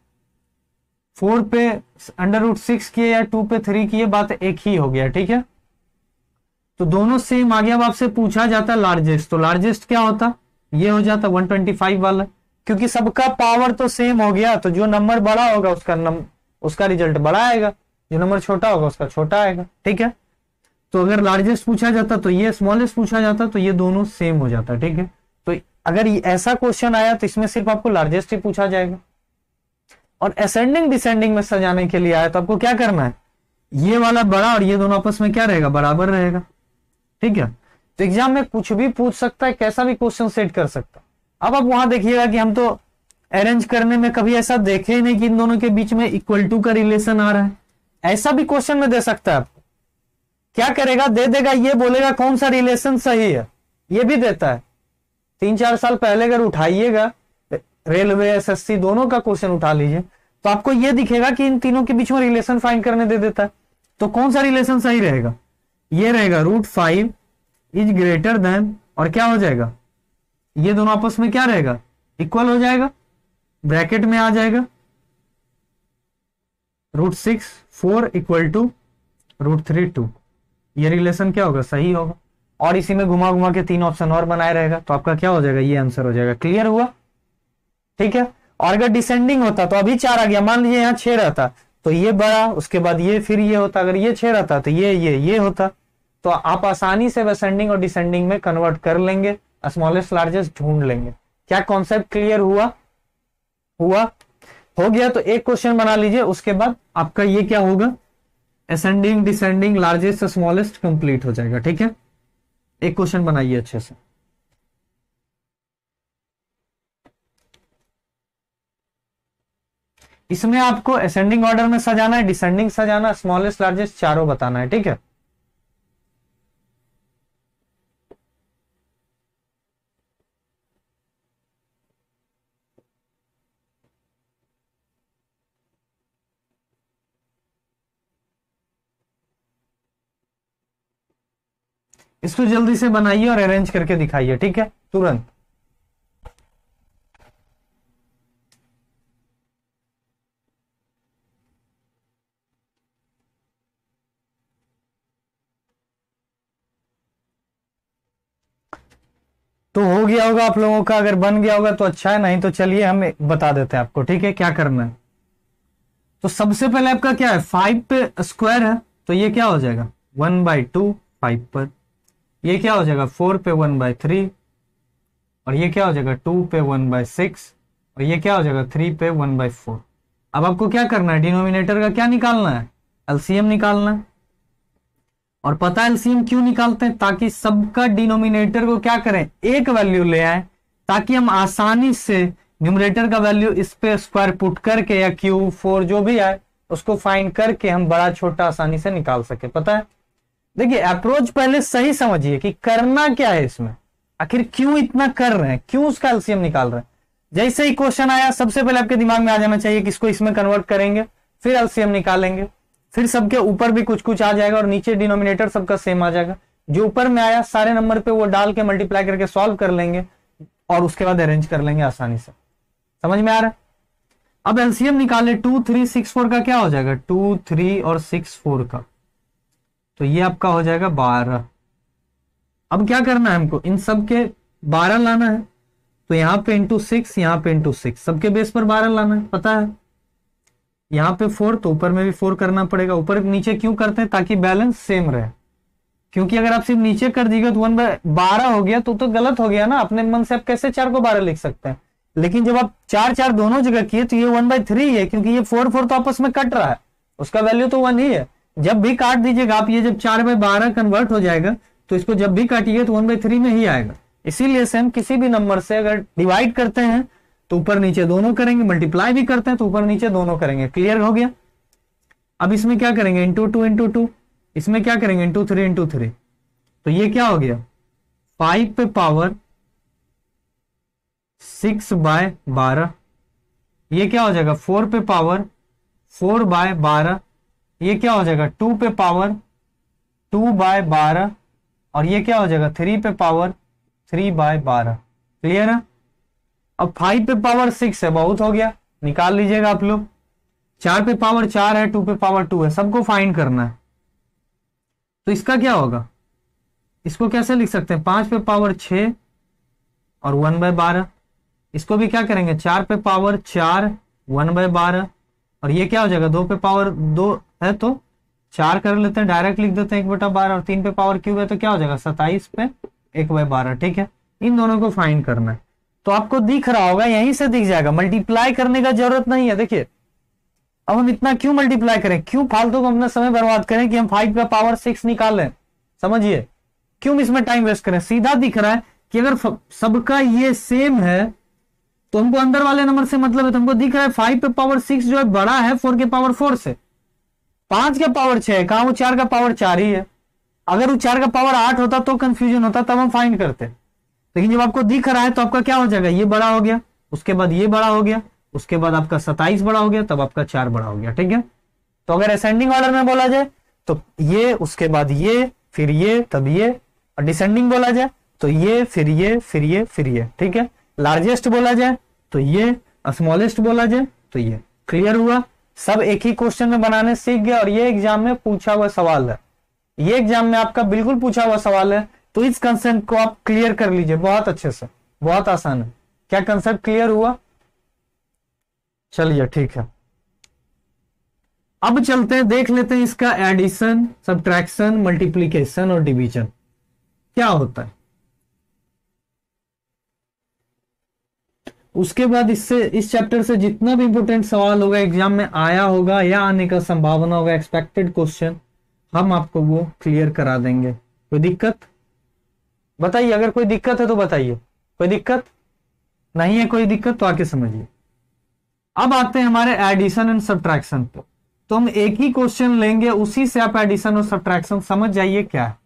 फोर पे अंडर रूट सिक्स किए या टू पे थ्री किए बात एक ही हो गया ठीक है तो दोनों सेम आ गया अब आपसे पूछा जाता लार्जेस्ट तो लार्जेस्ट क्या होता ये हो जाता फाइव वाला क्योंकि सबका पावर तो सेम हो गया तो जो नंबर बड़ा होगा उसका नम, उसका रिजल्ट बड़ा आएगा जो नंबर छोटा होगा उसका छोटा आएगा ठीक है तो अगर लार्जेस्ट पूछा जाता तो ये स्मॉलेस्ट पूछा जाता तो ये दोनों सेम हो जाता ठीक है तो अगर ऐसा क्वेश्चन आया तो इसमें सिर्फ आपको लार्जेस्ट ही पूछा जाएगा और असेंडिंग डिसेंडिंग में सजाने के लिए आया तो आपको क्या करना है ये वाला बड़ा और ये दोनों आपस में क्या रहेगा बराबर रहेगा ठीक है तो एग्जाम में कुछ भी पूछ सकता है कैसा भी क्वेश्चन सेट कर सकता है अब आप वहां देखिएगा कि हम तो अरेंज करने में कभी ऐसा देखे ही नहीं कि इन दोनों के बीच में इक्वल टू का रिलेशन आ रहा है ऐसा भी क्वेश्चन में दे सकता है आपको क्या करेगा दे देगा ये बोलेगा कौन सा रिलेशन सही है ये भी देता है तीन चार साल पहले अगर उठाइएगा रेलवे एसएससी दोनों का क्वेश्चन उठा लीजिए तो आपको ये दिखेगा कि इन तीनों के बीच में रिलेशन फाइंड करने दे देता है तो कौन सा रिलेशन सही रहेगा ये रहेगा root five is greater than और क्या हो जाएगा ये दोनों आपस में क्या रहेगा इक्वल हो जाएगा ब्रैकेट में आ जाएगा root six four equal to root three two ये रिलेशन क्या होगा सही होगा और इसी में घुमा घुमा के तीन ऑप्शन और बनाए रहेगा तो आपका क्या हो जाएगा ये आंसर हो जाएगा क्लियर हुआ ठीक है और अगर डिसेंडिंग होता तो अभी चार आ गया मान लीजिए यहाँ छह रहता तो ये बड़ा उसके बाद ये फिर ये होता अगर ये छह रहता तो ये ये ये होता तो आप आसानी से असेंडिंग और डिसेंडिंग में कन्वर्ट कर लेंगे स्मॉलेस्ट लार्जेस्ट ढूंढ लेंगे क्या कॉन्सेप्ट क्लियर हुआ हुआ हो गया तो एक क्वेश्चन बना लीजिए उसके बाद आपका ये क्या होगा ascending descending largest smallest complete हो जाएगा ठीक है एक क्वेश्चन बनाइए अच्छे से इसमें आपको असेंडिंग ऑर्डर में सजाना है डिसेंडिंग सजाना स्मॉलेस्ट लार्जेस्ट चारों बताना है ठीक है इसको जल्दी से बनाइए और अरेंज करके दिखाइए ठीक है तुरंत तो हो गया होगा आप लोगों का अगर बन गया होगा तो अच्छा है नहीं तो चलिए हम बता देते हैं आपको ठीक है क्या करना है तो सबसे पहले आपका क्या है फाइव पे स्क्वायर है तो ये क्या हो जाएगा वन बाई टू फाइव पर ये क्या हो जाएगा फोर पे वन बाय थ्री और ये क्या हो जाएगा टू पे वन बाय सिक्स और ये क्या हो जाएगा थ्री पे वन बाय फोर अब आपको क्या करना है डिनोमिनेटर का क्या निकालना है एलसीएम निकालना है और पता एलसीएम क्यों निकालते हैं ताकि सबका डिनोमिनेटर को क्या करें एक वैल्यू ले आए ताकि हम आसानी से न्यूमिनेटर का वैल्यू इस पे स्क्वायर पुट करके या क्यू फोर जो भी आए उसको फाइंड करके हम बड़ा छोटा आसानी से निकाल सके पता है देखिए अप्रोच पहले सही समझिए कि करना क्या है इसमें आखिर क्यों इतना कर रहे हैं क्यों उसका एल्सियम निकाल रहे हैं जैसे ही क्वेश्चन आया सबसे पहले आपके दिमाग में आ जाना चाहिए किसको इसमें कन्वर्ट करेंगे फिर एल्सियम निकालेंगे फिर सबके ऊपर भी कुछ कुछ आ जाएगा और नीचे डिनोमिनेटर सबका सेम आ जाएगा जो ऊपर में आया सारे नंबर पे वो डाल के मल्टीप्लाई करके सॉल्व कर लेंगे और उसके बाद अरेंज कर लेंगे आसानी से समझ में आ रहा है अब एलसीएम निकाले टू थ्री सिक्स फोर का क्या हो जाएगा टू थ्री और सिक्स फोर का तो ये आपका हो जाएगा बारह अब क्या करना है हमको इन सब के बारह लाना है तो यहाँ पे इंटू सिक्स यहाँ पे इंटू सिक्स सबके बेस पर बारह लाना है पता है यहां पे फोर तो ऊपर में भी फोर करना पड़ेगा ऊपर नीचे क्यों करते हैं ताकि बैलेंस सेम रहे क्योंकि अगर आप सिर्फ नीचे कर दीजिएगा तो वन बाय बारह हो गया तो तो गलत हो गया ना अपने मन से आप कैसे चार को बारह लिख सकते हैं लेकिन जब आप चार चार दोनों जगह किए तो ये वन बाय थ्री है क्योंकि ये फोर फोर तो आपस में कट रहा है उसका वैल्यू तो वन ही है जब भी काट दीजिएगा आप ये जब चार बाई बारह कन्वर्ट हो जाएगा तो इसको जब भी काटिए तो वन बाई थ्री में ही आएगा इसीलिए सेम किसी भी नंबर से अगर डिवाइड करते हैं तो ऊपर नीचे दोनों करेंगे मल्टीप्लाई भी करते हैं तो ऊपर नीचे दोनों करेंगे क्लियर हो गया अब इसमें क्या करेंगे इंटू टू इंटू टू इसमें क्या करेंगे इंटू थ्री इंटू थ्री तो ये क्या हो गया फाइव पे पावर सिक्स बाय बारह ये क्या हो जाएगा फोर पे पावर फोर बाय बारह ये क्या हो जाएगा टू पे पावर टू बाय बारह और ये क्या हो जाएगा थ्री पे पावर थ्री बाय बारह क्लियर है अब फाइव पे पावर सिक्स है बहुत हो गया निकाल लीजिएगा आप लोग चार पे पावर चार है टू पे पावर टू है सबको फाइंड करना है तो इसका क्या होगा इसको कैसे लिख सकते हैं पांच पे पावर छ और वन बाय बारह इसको भी क्या करेंगे चार पे पावर चार वन बाय बारह और ये क्या हो जाएगा दो पे पावर दो है तो चार कर लेते हैं डायरेक्ट लिख देते हैं एक बटा बारह और तीन पे पावर क्यूब है तो क्या हो जाएगा सताइस पे एक बाई बारह ठीक है इन दोनों को फाइंड करना है तो आपको दिख रहा होगा यहीं से दिख जाएगा मल्टीप्लाई करने का जरूरत नहीं है देखिए अब हम इतना क्यों मल्टीप्लाई करें क्यों फालतू को अपना समय बर्बाद करें कि हम फाइव का पावर सिक्स निकालें समझिए क्यों इसमें टाइम वेस्ट करें सीधा दिख रहा है कि अगर सबका ये सेम है तो हमको अंदर वाले नंबर से मतलब है तो हमको दिख रहा है फाइव पे पावर सिक्स जो है बड़ा है फोर के पावर फोर से पांच का पावर छह है कहा वो चार का पावर चार ही है अगर वो चार का पावर आठ होता तो कंफ्यूजन होता तब हम फाइंड करते लेकिन जब आपको दिख रहा है तो आपका क्या हो जाएगा ये बड़ा हो गया उसके बाद ये बड़ा हो गया उसके बाद आपका सताइस बड़ा हो गया तब आपका चार बड़ा हो गया ठीक है तो अगर असेंडिंग ऑर्डर में बोला जाए तो ये उसके बाद ये फिर ये तब ये और डिसेंडिंग बोला जाए तो ये फिर ये फिर ये फिर ये ठीक है लार्जेस्ट बोला जाए तो ये स्मॉलेस्ट बोला जाए तो ये क्लियर हुआ सब एक ही क्वेश्चन में बनाने सीख गए और ये एग्जाम में पूछा हुआ सवाल है ये एग्जाम में आपका बिल्कुल पूछा हुआ सवाल है तो इस कंसेप्ट को आप क्लियर कर लीजिए बहुत अच्छे से बहुत आसान है क्या कंसेप्ट क्लियर हुआ चलिए ठीक है अब चलते हैं देख लेते हैं इसका एडिशन सब्ट्रैक्शन मल्टीप्लीकेशन और डिवीजन क्या होता है उसके बाद इससे इस चैप्टर से जितना भी इंपोर्टेंट सवाल होगा एग्जाम में आया होगा या आने का संभावना होगा एक्सपेक्टेड क्वेश्चन हम आपको वो क्लियर करा देंगे कोई दिक्कत बताइए अगर कोई दिक्कत है तो बताइए कोई दिक्कत नहीं है कोई दिक्कत तो आके समझिए अब आते हैं हमारे एडिशन एंड सब्ट्रैक्शन पर तो हम एक ही क्वेश्चन लेंगे उसी से आप एडिशन और सब्ट्रैक्शन समझ जाइए क्या है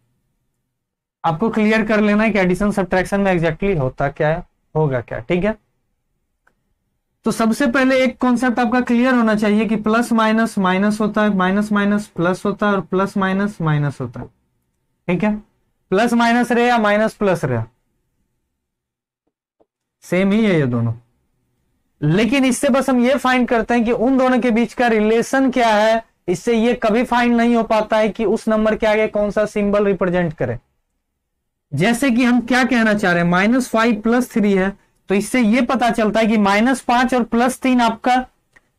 आपको क्लियर कर लेना है कि एडिशन सब्ट्रैक्शन में एग्जैक्टली exactly होता क्या है होगा क्या ठीक है तो सबसे पहले एक कॉन्सेप्ट आपका क्लियर होना चाहिए कि प्लस माइनस माइनस होता है माइनस माइनस प्लस होता है और प्लस माइनस माइनस होता है ठीक है प्लस माइनस रहे या माइनस प्लस रहे सेम ही है ये दोनों लेकिन इससे बस हम ये फाइंड करते हैं कि उन दोनों के बीच का रिलेशन क्या है इससे ये कभी फाइंड नहीं हो पाता है कि उस नंबर के आगे कौन सा सिंबल रिप्रेजेंट करे जैसे कि हम क्या कहना चाह रहे हैं माइनस फाइव प्लस थ्री है तो इससे ये पता चलता है कि माइनस पांच और प्लस तीन आपका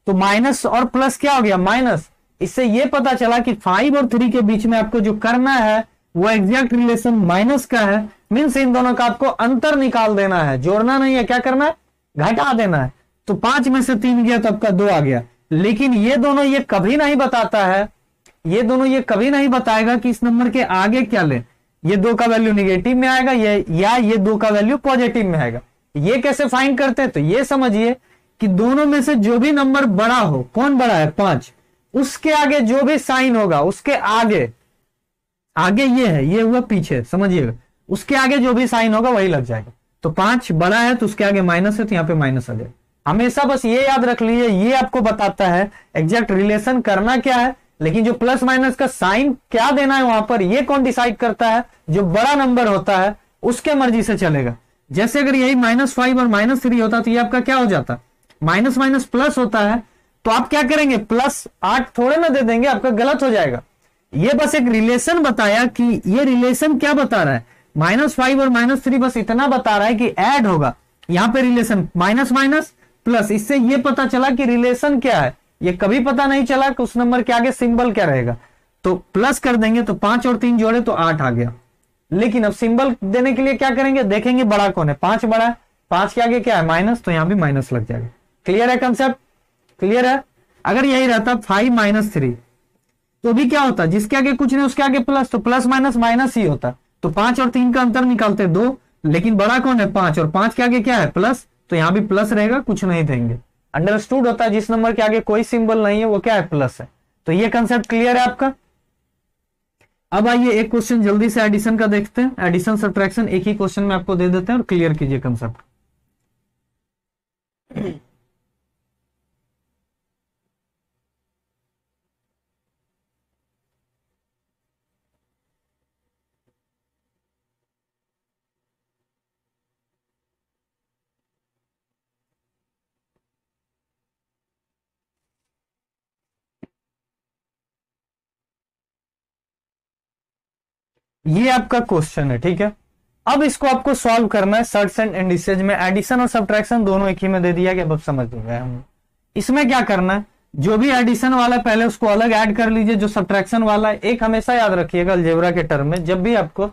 तो माइनस और प्लस क्या हो गया माइनस इससे ये पता चला कि फाइव और थ्री के बीच में आपको जो करना है वो एग्जैक्ट रिलेशन माइनस का है मीन्स इन दोनों का आपको अंतर निकाल देना है जोड़ना नहीं है क्या करना है घटा देना है तो पांच में से तीन गया तो आपका दो आ गया लेकिन ये दोनों ये कभी नहीं बताता है ये दोनों ये कभी नहीं बताएगा कि इस नंबर के आगे क्या ले ये दो का वैल्यू निगेटिव में आएगा ये या ये दो का वैल्यू पॉजिटिव में आएगा ये कैसे फाइंड करते हैं तो ये समझिए कि दोनों में से जो भी नंबर बड़ा हो कौन बड़ा है पांच उसके आगे जो भी साइन होगा उसके आगे आगे ये है ये हुआ पीछे समझिएगा उसके आगे जो भी साइन होगा वही लग जाएगा तो पांच बड़ा है तो उसके आगे माइनस है तो यहाँ पे माइनस आ जाएगा हमेशा बस ये याद रख लीजिए ये आपको बताता है एग्जैक्ट रिलेशन करना क्या है लेकिन जो प्लस माइनस का साइन क्या देना है वहां पर ये कौन डिसाइड करता है जो बड़ा नंबर होता है उसके मर्जी से चलेगा जैसे अगर यही माइनस फाइव और माइनस थ्री होता तो ये आपका क्या हो जाता माइनस माइनस प्लस होता है तो आप क्या करेंगे प्लस आठ थोड़े ना दे देंगे आपका गलत हो जाएगा ये बस एक रिलेशन बताया कि ये रिलेशन क्या बता रहा है माइनस फाइव और माइनस थ्री बस इतना बता रहा है कि ऐड होगा यहाँ पे रिलेशन माइनस माइनस प्लस इससे ये पता चला कि रिलेशन क्या है ये कभी पता नहीं चला कि उस नंबर के आगे सिंबल क्या रहेगा तो प्लस कर देंगे तो पांच और तीन जोड़े तो आठ आ गया लेकिन अब सिंबल देने के लिए क्या करेंगे देखेंगे बड़ा कौन है पांच बड़ा है पांच के आगे क्या है माइनस तो यहां भी माइनस लग जाएगा क्लियर है कंसेप्ट क्लियर है अगर यही रहता फाइव माइनस थ्री तो भी क्या होता जिसके आगे कुछ नहीं उसके आगे प्लस तो प्लस माइनस माइनस ही होता तो पांच और तीन का अंतर निकालते दो लेकिन बड़ा कौन है पांच और पांच के आगे क्या है प्लस तो यहां भी प्लस रहेगा कुछ नहीं देंगे अंडरस्टूड होता है जिस नंबर के आगे कोई सिंबल नहीं है वो क्या है प्लस है तो ये कंसेप्ट क्लियर है आपका अब आइए एक क्वेश्चन जल्दी से एडिशन का देखते हैं एडिशन सब्ट्रैक्शन एक ही क्वेश्चन में आपको दे देते हैं और क्लियर कीजिए कंसेप्ट ये आपका क्वेश्चन है ठीक है अब इसको आपको सॉल्व करना है सर्ट्स एंड इंडिसेज में एडिशन और सब्ट्रैक्शन दोनों एक ही में दे दिया गया अब समझ गए हम इसमें क्या करना है जो भी एडिशन वाला पहले उसको अलग ऐड कर लीजिए जो सब्ट्रैक्शन वाला है एक हमेशा याद रखिएगा अलजेबरा के टर्म में जब भी आपको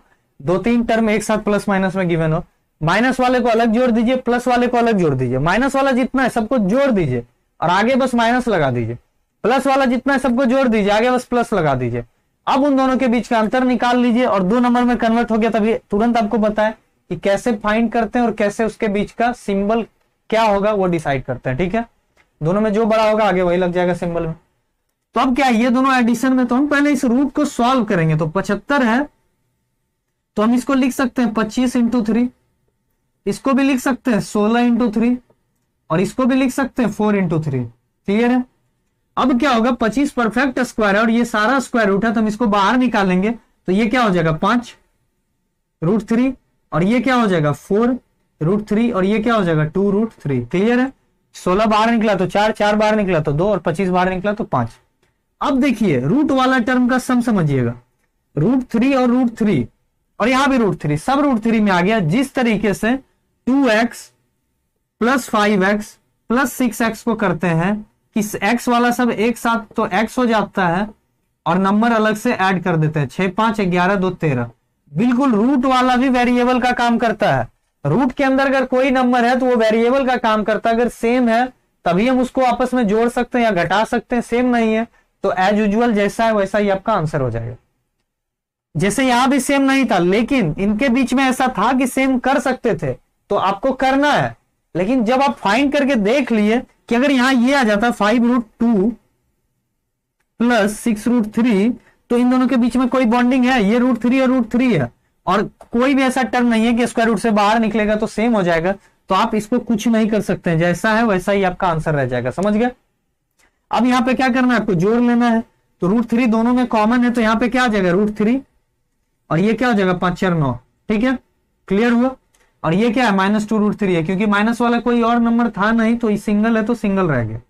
दो तीन टर्म एक साथ प्लस माइनस में गिवन हो माइनस वाले को अलग जोड़ दीजिए प्लस वाले को अलग जोड़ दीजिए माइनस वाला जितना है सबको जोड़ दीजिए और आगे बस माइनस लगा दीजिए प्लस वाला जितना है सबको जोड़ दीजिए आगे बस प्लस लगा दीजिए अब उन दोनों के बीच में अंतर निकाल लीजिए और दो नंबर में कन्वर्ट हो गया तभी तुरंत आपको पता है कि कैसे फाइंड करते हैं और कैसे उसके बीच का सिंबल क्या होगा वो डिसाइड करते हैं ठीक है दोनों में जो बड़ा होगा आगे वही लग जाएगा सिंबल में तो अब क्या ये दोनों एडिशन में तो हम पहले इस रूट को सॉल्व करेंगे तो पचहत्तर है तो हम इसको लिख सकते हैं पच्चीस इंटू थ्री इसको भी लिख सकते हैं सोलह इंटू थ्री और इसको भी लिख सकते हैं फोर इंटू थ्री क्लियर है अब क्या होगा पच्चीस परफेक्ट स्क्वायर है और ये सारा स्क्वायर रूट है तो हम इसको बाहर निकालेंगे तो ये क्या हो जाएगा पांच रूट थ्री और ये क्या हो जाएगा फोर रूट थ्री और ये क्या हो जाएगा टू रूट थ्री क्लियर है सोलह बाहर निकला तो चार चार बाहर निकला तो दो और पच्चीस बाहर निकला तो पांच अब देखिए रूट वाला टर्म का सम समझिएगा रूट थ्री और रूट थ्री और यहां भी रूट थ्री सब रूट थ्री में आ गया जिस तरीके से two X plus five X plus six X को करते हैं कि एक्स वाला सब एक साथ तो एक्स हो जाता है और नंबर अलग से ऐड कर देते हैं छह पांच ग्यारह दो तेरह बिल्कुल रूट वाला भी वेरिएबल का काम करता है रूट के अंदर अगर कोई नंबर है तो वो वेरिएबल का काम करता है अगर सेम है तभी हम उसको आपस में जोड़ सकते हैं या घटा सकते हैं सेम नहीं है तो एज यूजल जैसा है वैसा ही आपका आंसर हो जाएगा जैसे यहां भी सेम नहीं था लेकिन इनके बीच में ऐसा था कि सेम कर सकते थे तो आपको करना है लेकिन जब आप फाइंड करके देख लिए कि अगर यहां ये आ जाता five root two plus six root three तो इन दोनों के बीच में कोई बॉन्डिंग है ये रूट थ्री और रूट थ्री है और कोई भी ऐसा टर्म नहीं है कि स्क्वायर रूट से बाहर निकलेगा तो सेम हो जाएगा तो आप इसको कुछ नहीं कर सकते हैं जैसा है वैसा ही आपका आंसर रह जाएगा समझ गया अब यहां पर क्या करना है आपको जोड़ लेना है तो रूट थ्री दोनों में कॉमन है तो यहां पे क्या आ जाएगा रूट थ्री और ये क्या हो जाएगा पांच चार नौ ठीक है क्लियर हुआ और ये क्या है माइनस टू रूट थ्री है क्योंकि माइनस वाला कोई और नंबर था नहीं तो सिंगल है तो सिंगल रह गया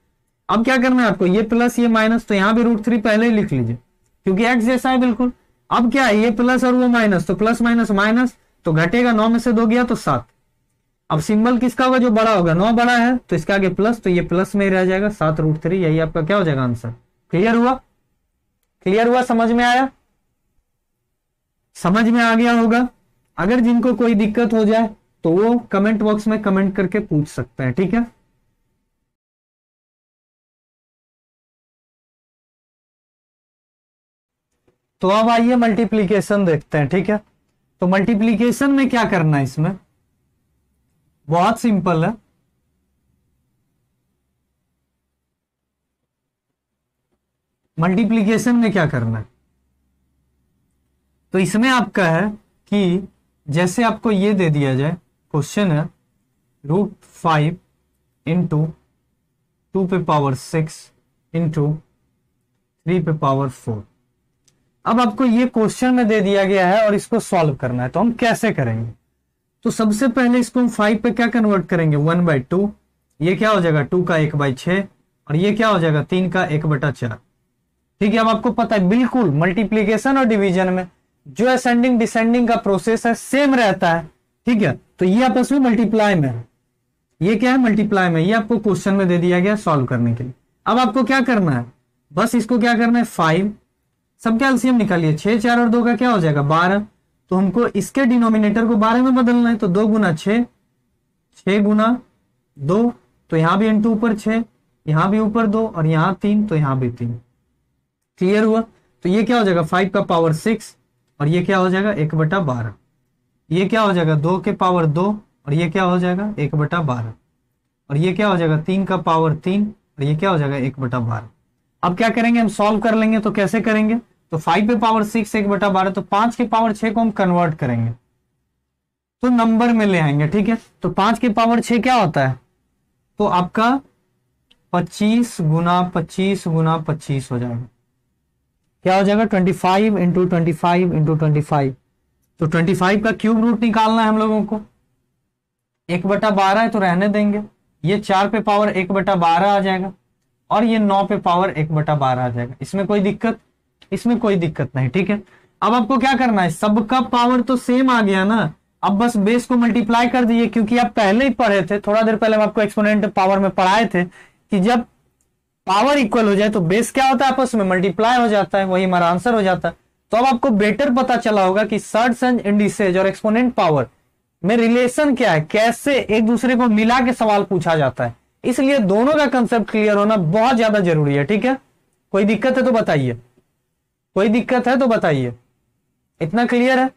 अब क्या करना है आपको ये प्लस ये माइनस तो यहाँ भी रूट थ्री पहले ही लिख लीजिए क्योंकि एक्स जैसा है बिल्कुल अब क्या है ये प्लस और वो माइनस तो प्लस माइनस माइनस तो घटेगा नौ में से दो गया तो सात अब सिंबल किसका होगा जो बड़ा होगा नौ बड़ा है तो इसका आगे प्लस तो ये प्लस में रह जाएगा सात रूट थ्री यही आपका क्या हो जाएगा आंसर क्लियर हुआ क्लियर हुआ समझ में आया समझ में आ गया होगा अगर जिनको कोई दिक्कत हो जाए तो वो कमेंट बॉक्स में कमेंट करके पूछ सकते हैं ठीक है तो अब आइए मल्टीप्लीकेशन देखते हैं ठीक है तो मल्टीप्लीकेशन में क्या करना है इसमें बहुत सिंपल है मल्टीप्लीकेशन में क्या करना है तो इसमें आपका है कि जैसे आपको ये दे दिया जाए क्वेश्चन है रूट फाइव इंटू टू पे पावर सिक्स इंटू थ्री पे पावर फोर अब आपको ये क्वेश्चन में दे दिया गया है और इसको सॉल्व करना है तो हम कैसे करेंगे तो सबसे पहले इसको हम फाइव पे क्या कन्वर्ट करेंगे वन बाई टू ये क्या हो जाएगा टू का एक बाई छ और ये क्या हो जाएगा तीन का एक बटा चार ठीक है अब आपको पता है बिल्कुल मल्टीप्लीकेशन और डिवीजन में जो असेंडिंग डिसेंडिंग का प्रोसेस है सेम रहता है ठीक है तो ये आपस में मल्टीप्लाई में है ये क्या है मल्टीप्लाई में ये आपको क्वेश्चन में दे दिया गया सॉल्व करने के लिए अब आपको क्या करना है बस इसको क्या करना है फाइव सबके एल्सियम निकालिए छह चार और दो का क्या हो जाएगा बारह तो हमको इसके डिनोमिनेटर को बारह में बदलना है तो दो गुना छः गुना दो तो यहां भी इंटू ऊपर छ यहां भी ऊपर दो और यहां तीन तो यहां भी तीन क्लियर हुआ तो ये क्या हो जाएगा फाइव का पावर सिक्स और ये क्या हो जाएगा एक बटा बारह ये क्या हो जाएगा दो के पावर दो और ये क्या हो जाएगा एक बटा बारह और ये क्या हो जाएगा तीन का पावर तीन और ये क्या हो जाएगा एक बटा बारह अब क्या करेंगे हम सॉल्व कर लेंगे तो कैसे करेंगे तो फाइव पे पावर सिक्स एक बटा बारह तो पांच के पावर छह को हम कन्वर्ट करेंगे तो नंबर में ले आएंगे ठीक है तो पांच के पावर छह क्या होता है तो आपका पच्चीस गुना पच्चीस गुना पच्चीस हो जाएगा क्या हो जाएगा twenty five into twenty five into twenty five तो 25 का क्यूब रूट निकालना है हम लोगों को एक बटा बारह है तो रहने देंगे ये चार पे पावर एक बटा बारह आ जाएगा और ये नौ पे पावर एक बटा बारह आ जाएगा इसमें कोई दिक्कत इसमें कोई दिक्कत नहीं ठीक है अब आपको क्या करना है सबका पावर तो सेम आ गया ना अब बस बेस को मल्टीप्लाई कर दीजिए क्योंकि आप पहले ही पढ़े थे थोड़ा देर पहले हम आपको एक्सपोनेंट पावर में पढ़ाए थे कि जब पावर इक्वल हो जाए तो बेस क्या होता है आपस में मल्टीप्लाई हो जाता है वही हमारा आंसर हो जाता है तो अब आपको बेटर पता चला होगा कि सर्ट एंड इंडिसेज और एक्सपोनेंट पावर में रिलेशन क्या है कैसे एक दूसरे को मिला के सवाल पूछा जाता है इसलिए दोनों का कंसेप्ट क्लियर होना बहुत ज्यादा जरूरी है ठीक है कोई दिक्कत है तो बताइए कोई दिक्कत है तो बताइए इतना क्लियर है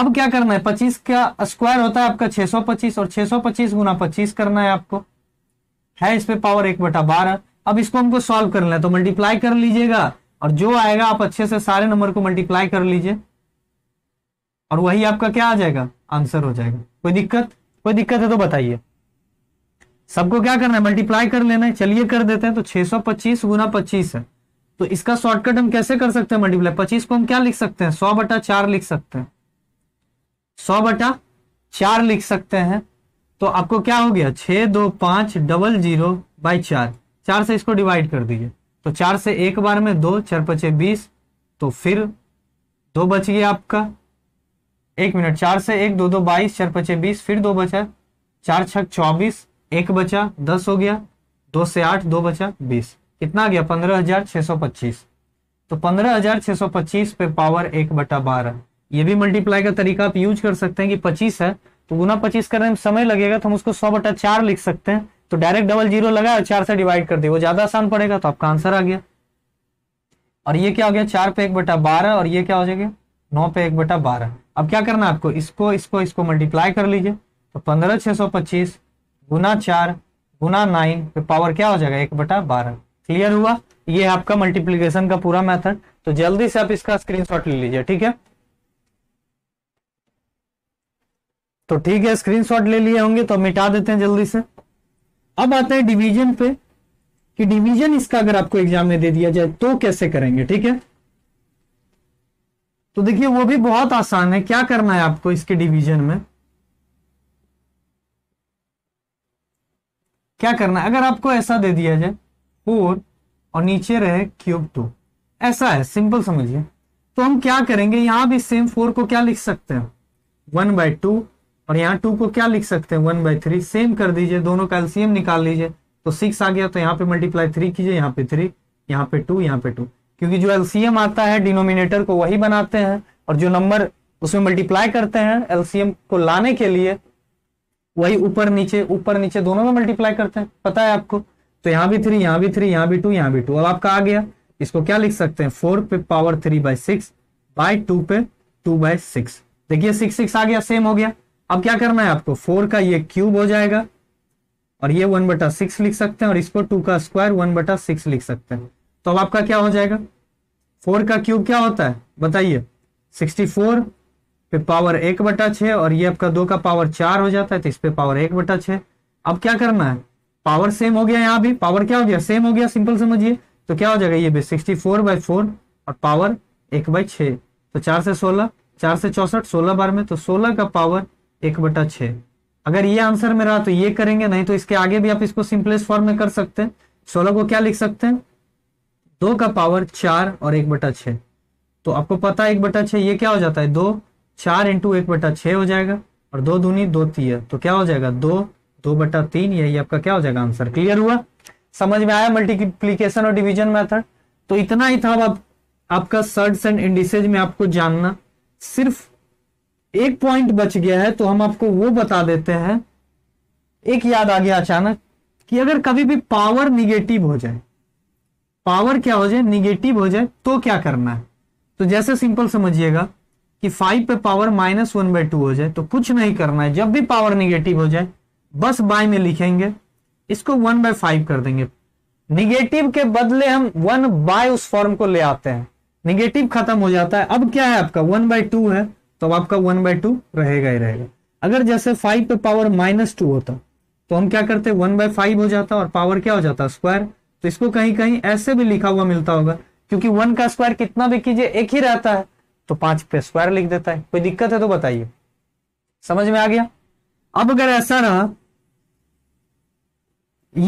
अब क्या करना है पच्चीस का स्क्वायर होता है आपका छह और छह गुना पच्चीस करना है आपको है इस पे पावर एक बटा बारह अब इसको हमको सॉल्व करना है तो मल्टीप्लाई कर लीजिएगा और जो आएगा आप अच्छे से सारे नंबर को मल्टीप्लाई कर लीजिए और वही आपका क्या आ जाएगा आंसर हो जाएगा कोई दिक्कत कोई दिक्कत है तो बताइए सबको क्या करना है मल्टीप्लाई कर लेना है चलिए कर देते हैं तो 625 गुना पच्चीस है तो इसका शॉर्टकट हम कैसे कर सकते हैं मल्टीप्लाई पच्चीस को हम क्या लिख सकते हैं सौ बटा चार लिख सकते हैं सौ बटा चार लिख सकते हैं तो आपको क्या हो गया छः दो पांच डबल जीरो बाई चार चार से इसको डिवाइड कर दीजिए तो चार से एक बार में दो चार पचे बीस तो फिर दो बच गया आपका एक मिनट चार से एक दो दो बाईस चार पचे बीस फिर दो बचा चार छक चौबीस एक बचा दस हो गया दो से आठ दो बचा बीस कितना गया पंद्रह हजार छह सौ पच्चीस तो पंद्रह हजार छह सौ पच्चीस पे पावर एक बटा बारह ये भी मल्टीप्लाई का तरीका आप यूज कर सकते हैं कि पच्चीस है तो गुना पच्चीस करने में समय लगेगा तो हम उसको सौ बटा चार लिख सकते हैं तो डायरेक्ट डबल जीरो लगाए और चार से डिवाइड कर दिए वो ज्यादा आसान पड़ेगा तो आपका आंसर आ गया और ये क्या हो गया चार पे एक बटा बारह और ये क्या हो जाएगा नौ पे एक बटा बारह अब क्या करना आपको इसको इसको इसको मल्टीप्लाई कर लीजिए तो पंद्रह छह सौ पच्चीस गुना चार गुना नाइन पे पावर क्या हो जाएगा एक बटा बारह क्लियर हुआ ये आपका मल्टीप्लीकेशन का पूरा मेथड तो जल्दी से आप इसका स्क्रीनशॉट ले लीजिए ठीक है तो ठीक है स्क्रीनशॉट ले लिए होंगे तो मिटा देते हैं जल्दी से अब आते हैं डिवीजन पे कि डिवीजन इसका अगर आपको एग्जाम में दे दिया जाए तो कैसे करेंगे ठीक है तो देखिए वो भी बहुत आसान है क्या करना है आपको इसके डिवीजन में क्या करना है अगर आपको ऐसा दे दिया जाए फोर और नीचे रहे क्यूब टू ऐसा है सिंपल समझिए तो हम क्या करेंगे यहां भी सेम फोर को क्या लिख सकते हैं वन बाय टू और यहाँ टू को क्या लिख सकते हैं वन बाय थ्री सेम कर दीजिए दोनों का एल्सियम निकाल लीजिए तो सिक्स आ गया तो यहाँ पे मल्टीप्लाई थ्री कीजिए यहाँ पे थ्री यहाँ पे टू यहाँ पे टू क्योंकि जो एल्सियम आता है डिनोमिनेटर को वही बनाते हैं और जो नंबर उसमें मल्टीप्लाई करते हैं एल्सियम को लाने के लिए वही ऊपर नीचे ऊपर नीचे दोनों में मल्टीप्लाई करते हैं पता है आपको तो यहाँ भी थ्री यहाँ भी थ्री यहाँ भी टू यहाँ भी टू अब आपका आ गया इसको क्या लिख सकते हैं फोर पे power three by six by two पे टू बाय सिक्स देखिए सिक्स सिक्स आ गया सेम हो गया अब क्या करना है आपको फोर का ये क्यूब हो जाएगा और ये वन बटा सिक्स लिख सकते हैं और इसको टू का स्क्वायर वन बटा सिक्स लिख सकते हैं तो अब आपका क्या हो जाएगा फोर का क्यूब क्या होता है बताइए सिक्सटी फोर पे पावर एक बटा छ और ये आपका दो का पावर चार हो जाता है तो इस पे पावर एक बटा छ अब क्या करना है पावर सेम हो गया यहाँ भी पावर क्या हो गया सेम हो गया सिंपल समझिए तो क्या हो जाएगा ये भी सिक्सटी फोर बाय फोर और पावर एक बाय छ तो चार से सोलह चार से चौसठ सोलह बार में तो सोलह का पावर एक बटा छ अगर ये आंसर में रहा तो ये करेंगे नहीं तो इसके आगे भी आप इसको सिंपलेस्ट फॉर्म में कर सकते हैं सोलह को क्या लिख सकते हैं दो का पावर चार और एक बटा छ तो आपको पता है एक बटा छ ये क्या हो जाता है दो चार इंटू एक बटा छ हो जाएगा और दो दूनी दो तीय तो क्या हो जाएगा दो दो बटा तीन यही आपका क्या हो जाएगा आंसर क्लियर हुआ समझ में आया मल्टीप्लीकेशन और डिविजन मैथड तो इतना ही था अब आप, आपका सर्ड्स एंड इंडिसेज में आपको जानना सिर्फ एक पॉइंट बच गया है तो हम आपको वो बता देते हैं एक याद आ गया अचानक कि अगर कभी भी पावर निगेटिव हो जाए पावर क्या हो जाए निगेटिव हो जाए तो क्या करना है तो जैसे सिंपल समझिएगा कि फाइव पे power minus one by two हो जाए तो कुछ नहीं करना है जब भी पावर निगेटिव हो जाए बस बाय में लिखेंगे इसको वन बाय फाइव कर देंगे निगेटिव के बदले हम वन बाय उस फॉर्म को ले आते हैं निगेटिव खत्म हो जाता है अब क्या है आपका वन बाय टू है तो अब आपका वन बाय टू रहेगा ही रहेगा अगर जैसे फाइव पे पावर माइनस टू होता तो हम क्या करते वन बाय फाइव हो जाता और पावर क्या हो जाता स्क्वायर तो इसको कहीं कहीं ऐसे भी लिखा हुआ मिलता होगा क्योंकि वन का स्क्वायर कितना भी कीजिए एक ही रहता है तो पांच पे स्क्वायर लिख देता है कोई दिक्कत है तो बताइए समझ में आ गया अब अगर ऐसा रहा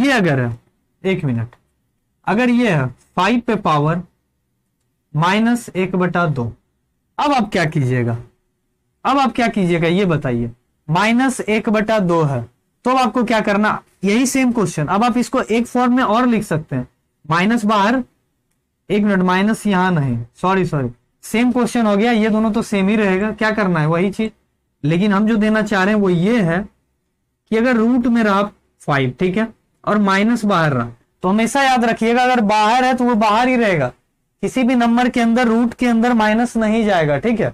ये अगर है एक मिनट अगर ये है फाइव पे पावर माइनस एक बटा दो अब आप क्या कीजिएगा अब आप क्या कीजिएगा ये बताइए माइनस एक बटा दो है तो अब आपको क्या करना यही सेम क्वेश्चन अब आप इसको एक फॉर्म में और लिख सकते हैं माइनस बाहर एक मिनट माइनस यहां नहीं सॉरी सॉरी सेम क्वेश्चन हो गया ये दोनों तो सेम ही रहेगा क्या करना है वही चीज लेकिन हम जो देना चाह रहे हैं वो ये है कि अगर रूट में रहा फाइव ठीक है और माइनस बाहर रहा तो हमेशा याद रखिएगा अगर बाहर है तो वो बाहर ही रहेगा किसी भी नंबर के अंदर रूट के अंदर माइनस नहीं जाएगा ठीक है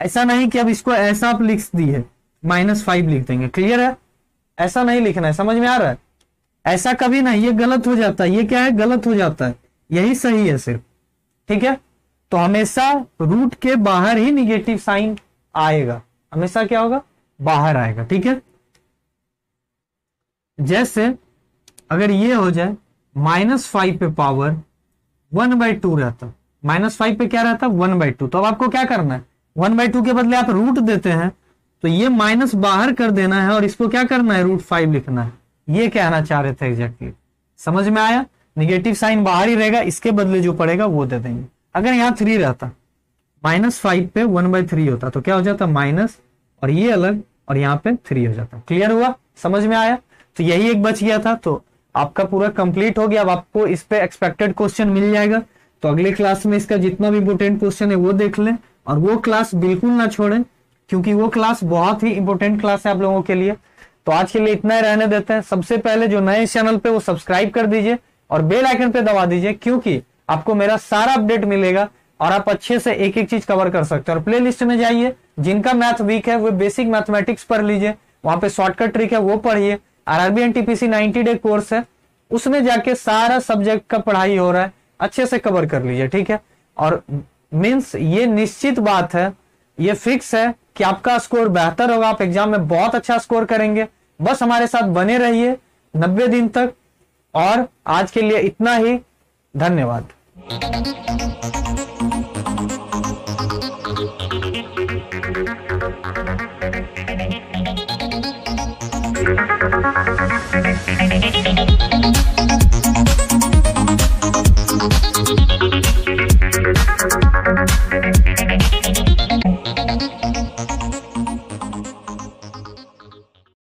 ऐसा नहीं कि अब इसको ऐसा आप लिख दिए माइनस फाइव लिख देंगे क्लियर है ऐसा नहीं लिखना है समझ में आ रहा है ऐसा कभी नहीं ये गलत हो जाता है ये क्या है गलत हो जाता है यही सही है सिर्फ ठीक है तो हमेशा रूट के बाहर ही निगेटिव साइन आएगा हमेशा क्या होगा बाहर आएगा ठीक है जैसे अगर ये हो जाए माइनस फाइव पे पावर वन बाई टू रहता माइनस फाइव पे क्या रहता वन बाई टू तो अब आपको क्या करना है वन बाई टू के बदले आप रूट देते हैं तो ये माइनस बाहर कर देना है और इसको क्या करना है रूट फाइव लिखना है ये कहना चाह रहे थे एग्जैक्टली समझ में आया निगेटिव साइन बाहर ही रहेगा इसके बदले जो पड़ेगा वो दे देंगे अगर यहाँ थ्री रहता माइनस फाइव पे वन बाई थ्री होता तो क्या हो जाता माइनस और ये अलग और यहाँ पे थ्री हो जाता क्लियर हुआ समझ में आया तो यही एक बच गया था तो आपका पूरा कंप्लीट हो गया अब आपको इस पे एक्सपेक्टेड क्वेश्चन मिल जाएगा तो अगले क्लास में इसका जितना भी इंपोर्टेंट क्वेश्चन है वो देख लें और वो क्लास बिल्कुल ना छोड़ें क्योंकि वो क्लास बहुत ही इंपॉर्टेंट क्लास है आप लोगों के लिए तो आज के लिए इतना ही रहने देते हैं सबसे पहले जो नए चैनल पे वो सब्सक्राइब कर दीजिए और बेल आइकन पे दबा दीजिए क्योंकि आपको मेरा सारा अपडेट मिलेगा और आप अच्छे से एक एक चीज कवर कर सकते हैं और प्ले लिस्ट में जाइए जिनका मैथ वीक है वो बेसिक मैथमेटिक्स पढ़ लीजिए वहां पे शॉर्टकट ट्रिक है वो पढ़िए R RB N TPC ninety day course है उसमें जाके सारा सब्जेक्ट का पढ़ाई हो रहा है अच्छे से कवर कर लीजिए ठीक है और मीन्स ये निश्चित बात है ये फिक्स है कि आपका स्कोर बेहतर होगा आप एग्जाम में बहुत अच्छा स्कोर करेंगे बस हमारे साथ बने रहिए नब्बे दिन तक और आज के लिए इतना ही धन्यवाद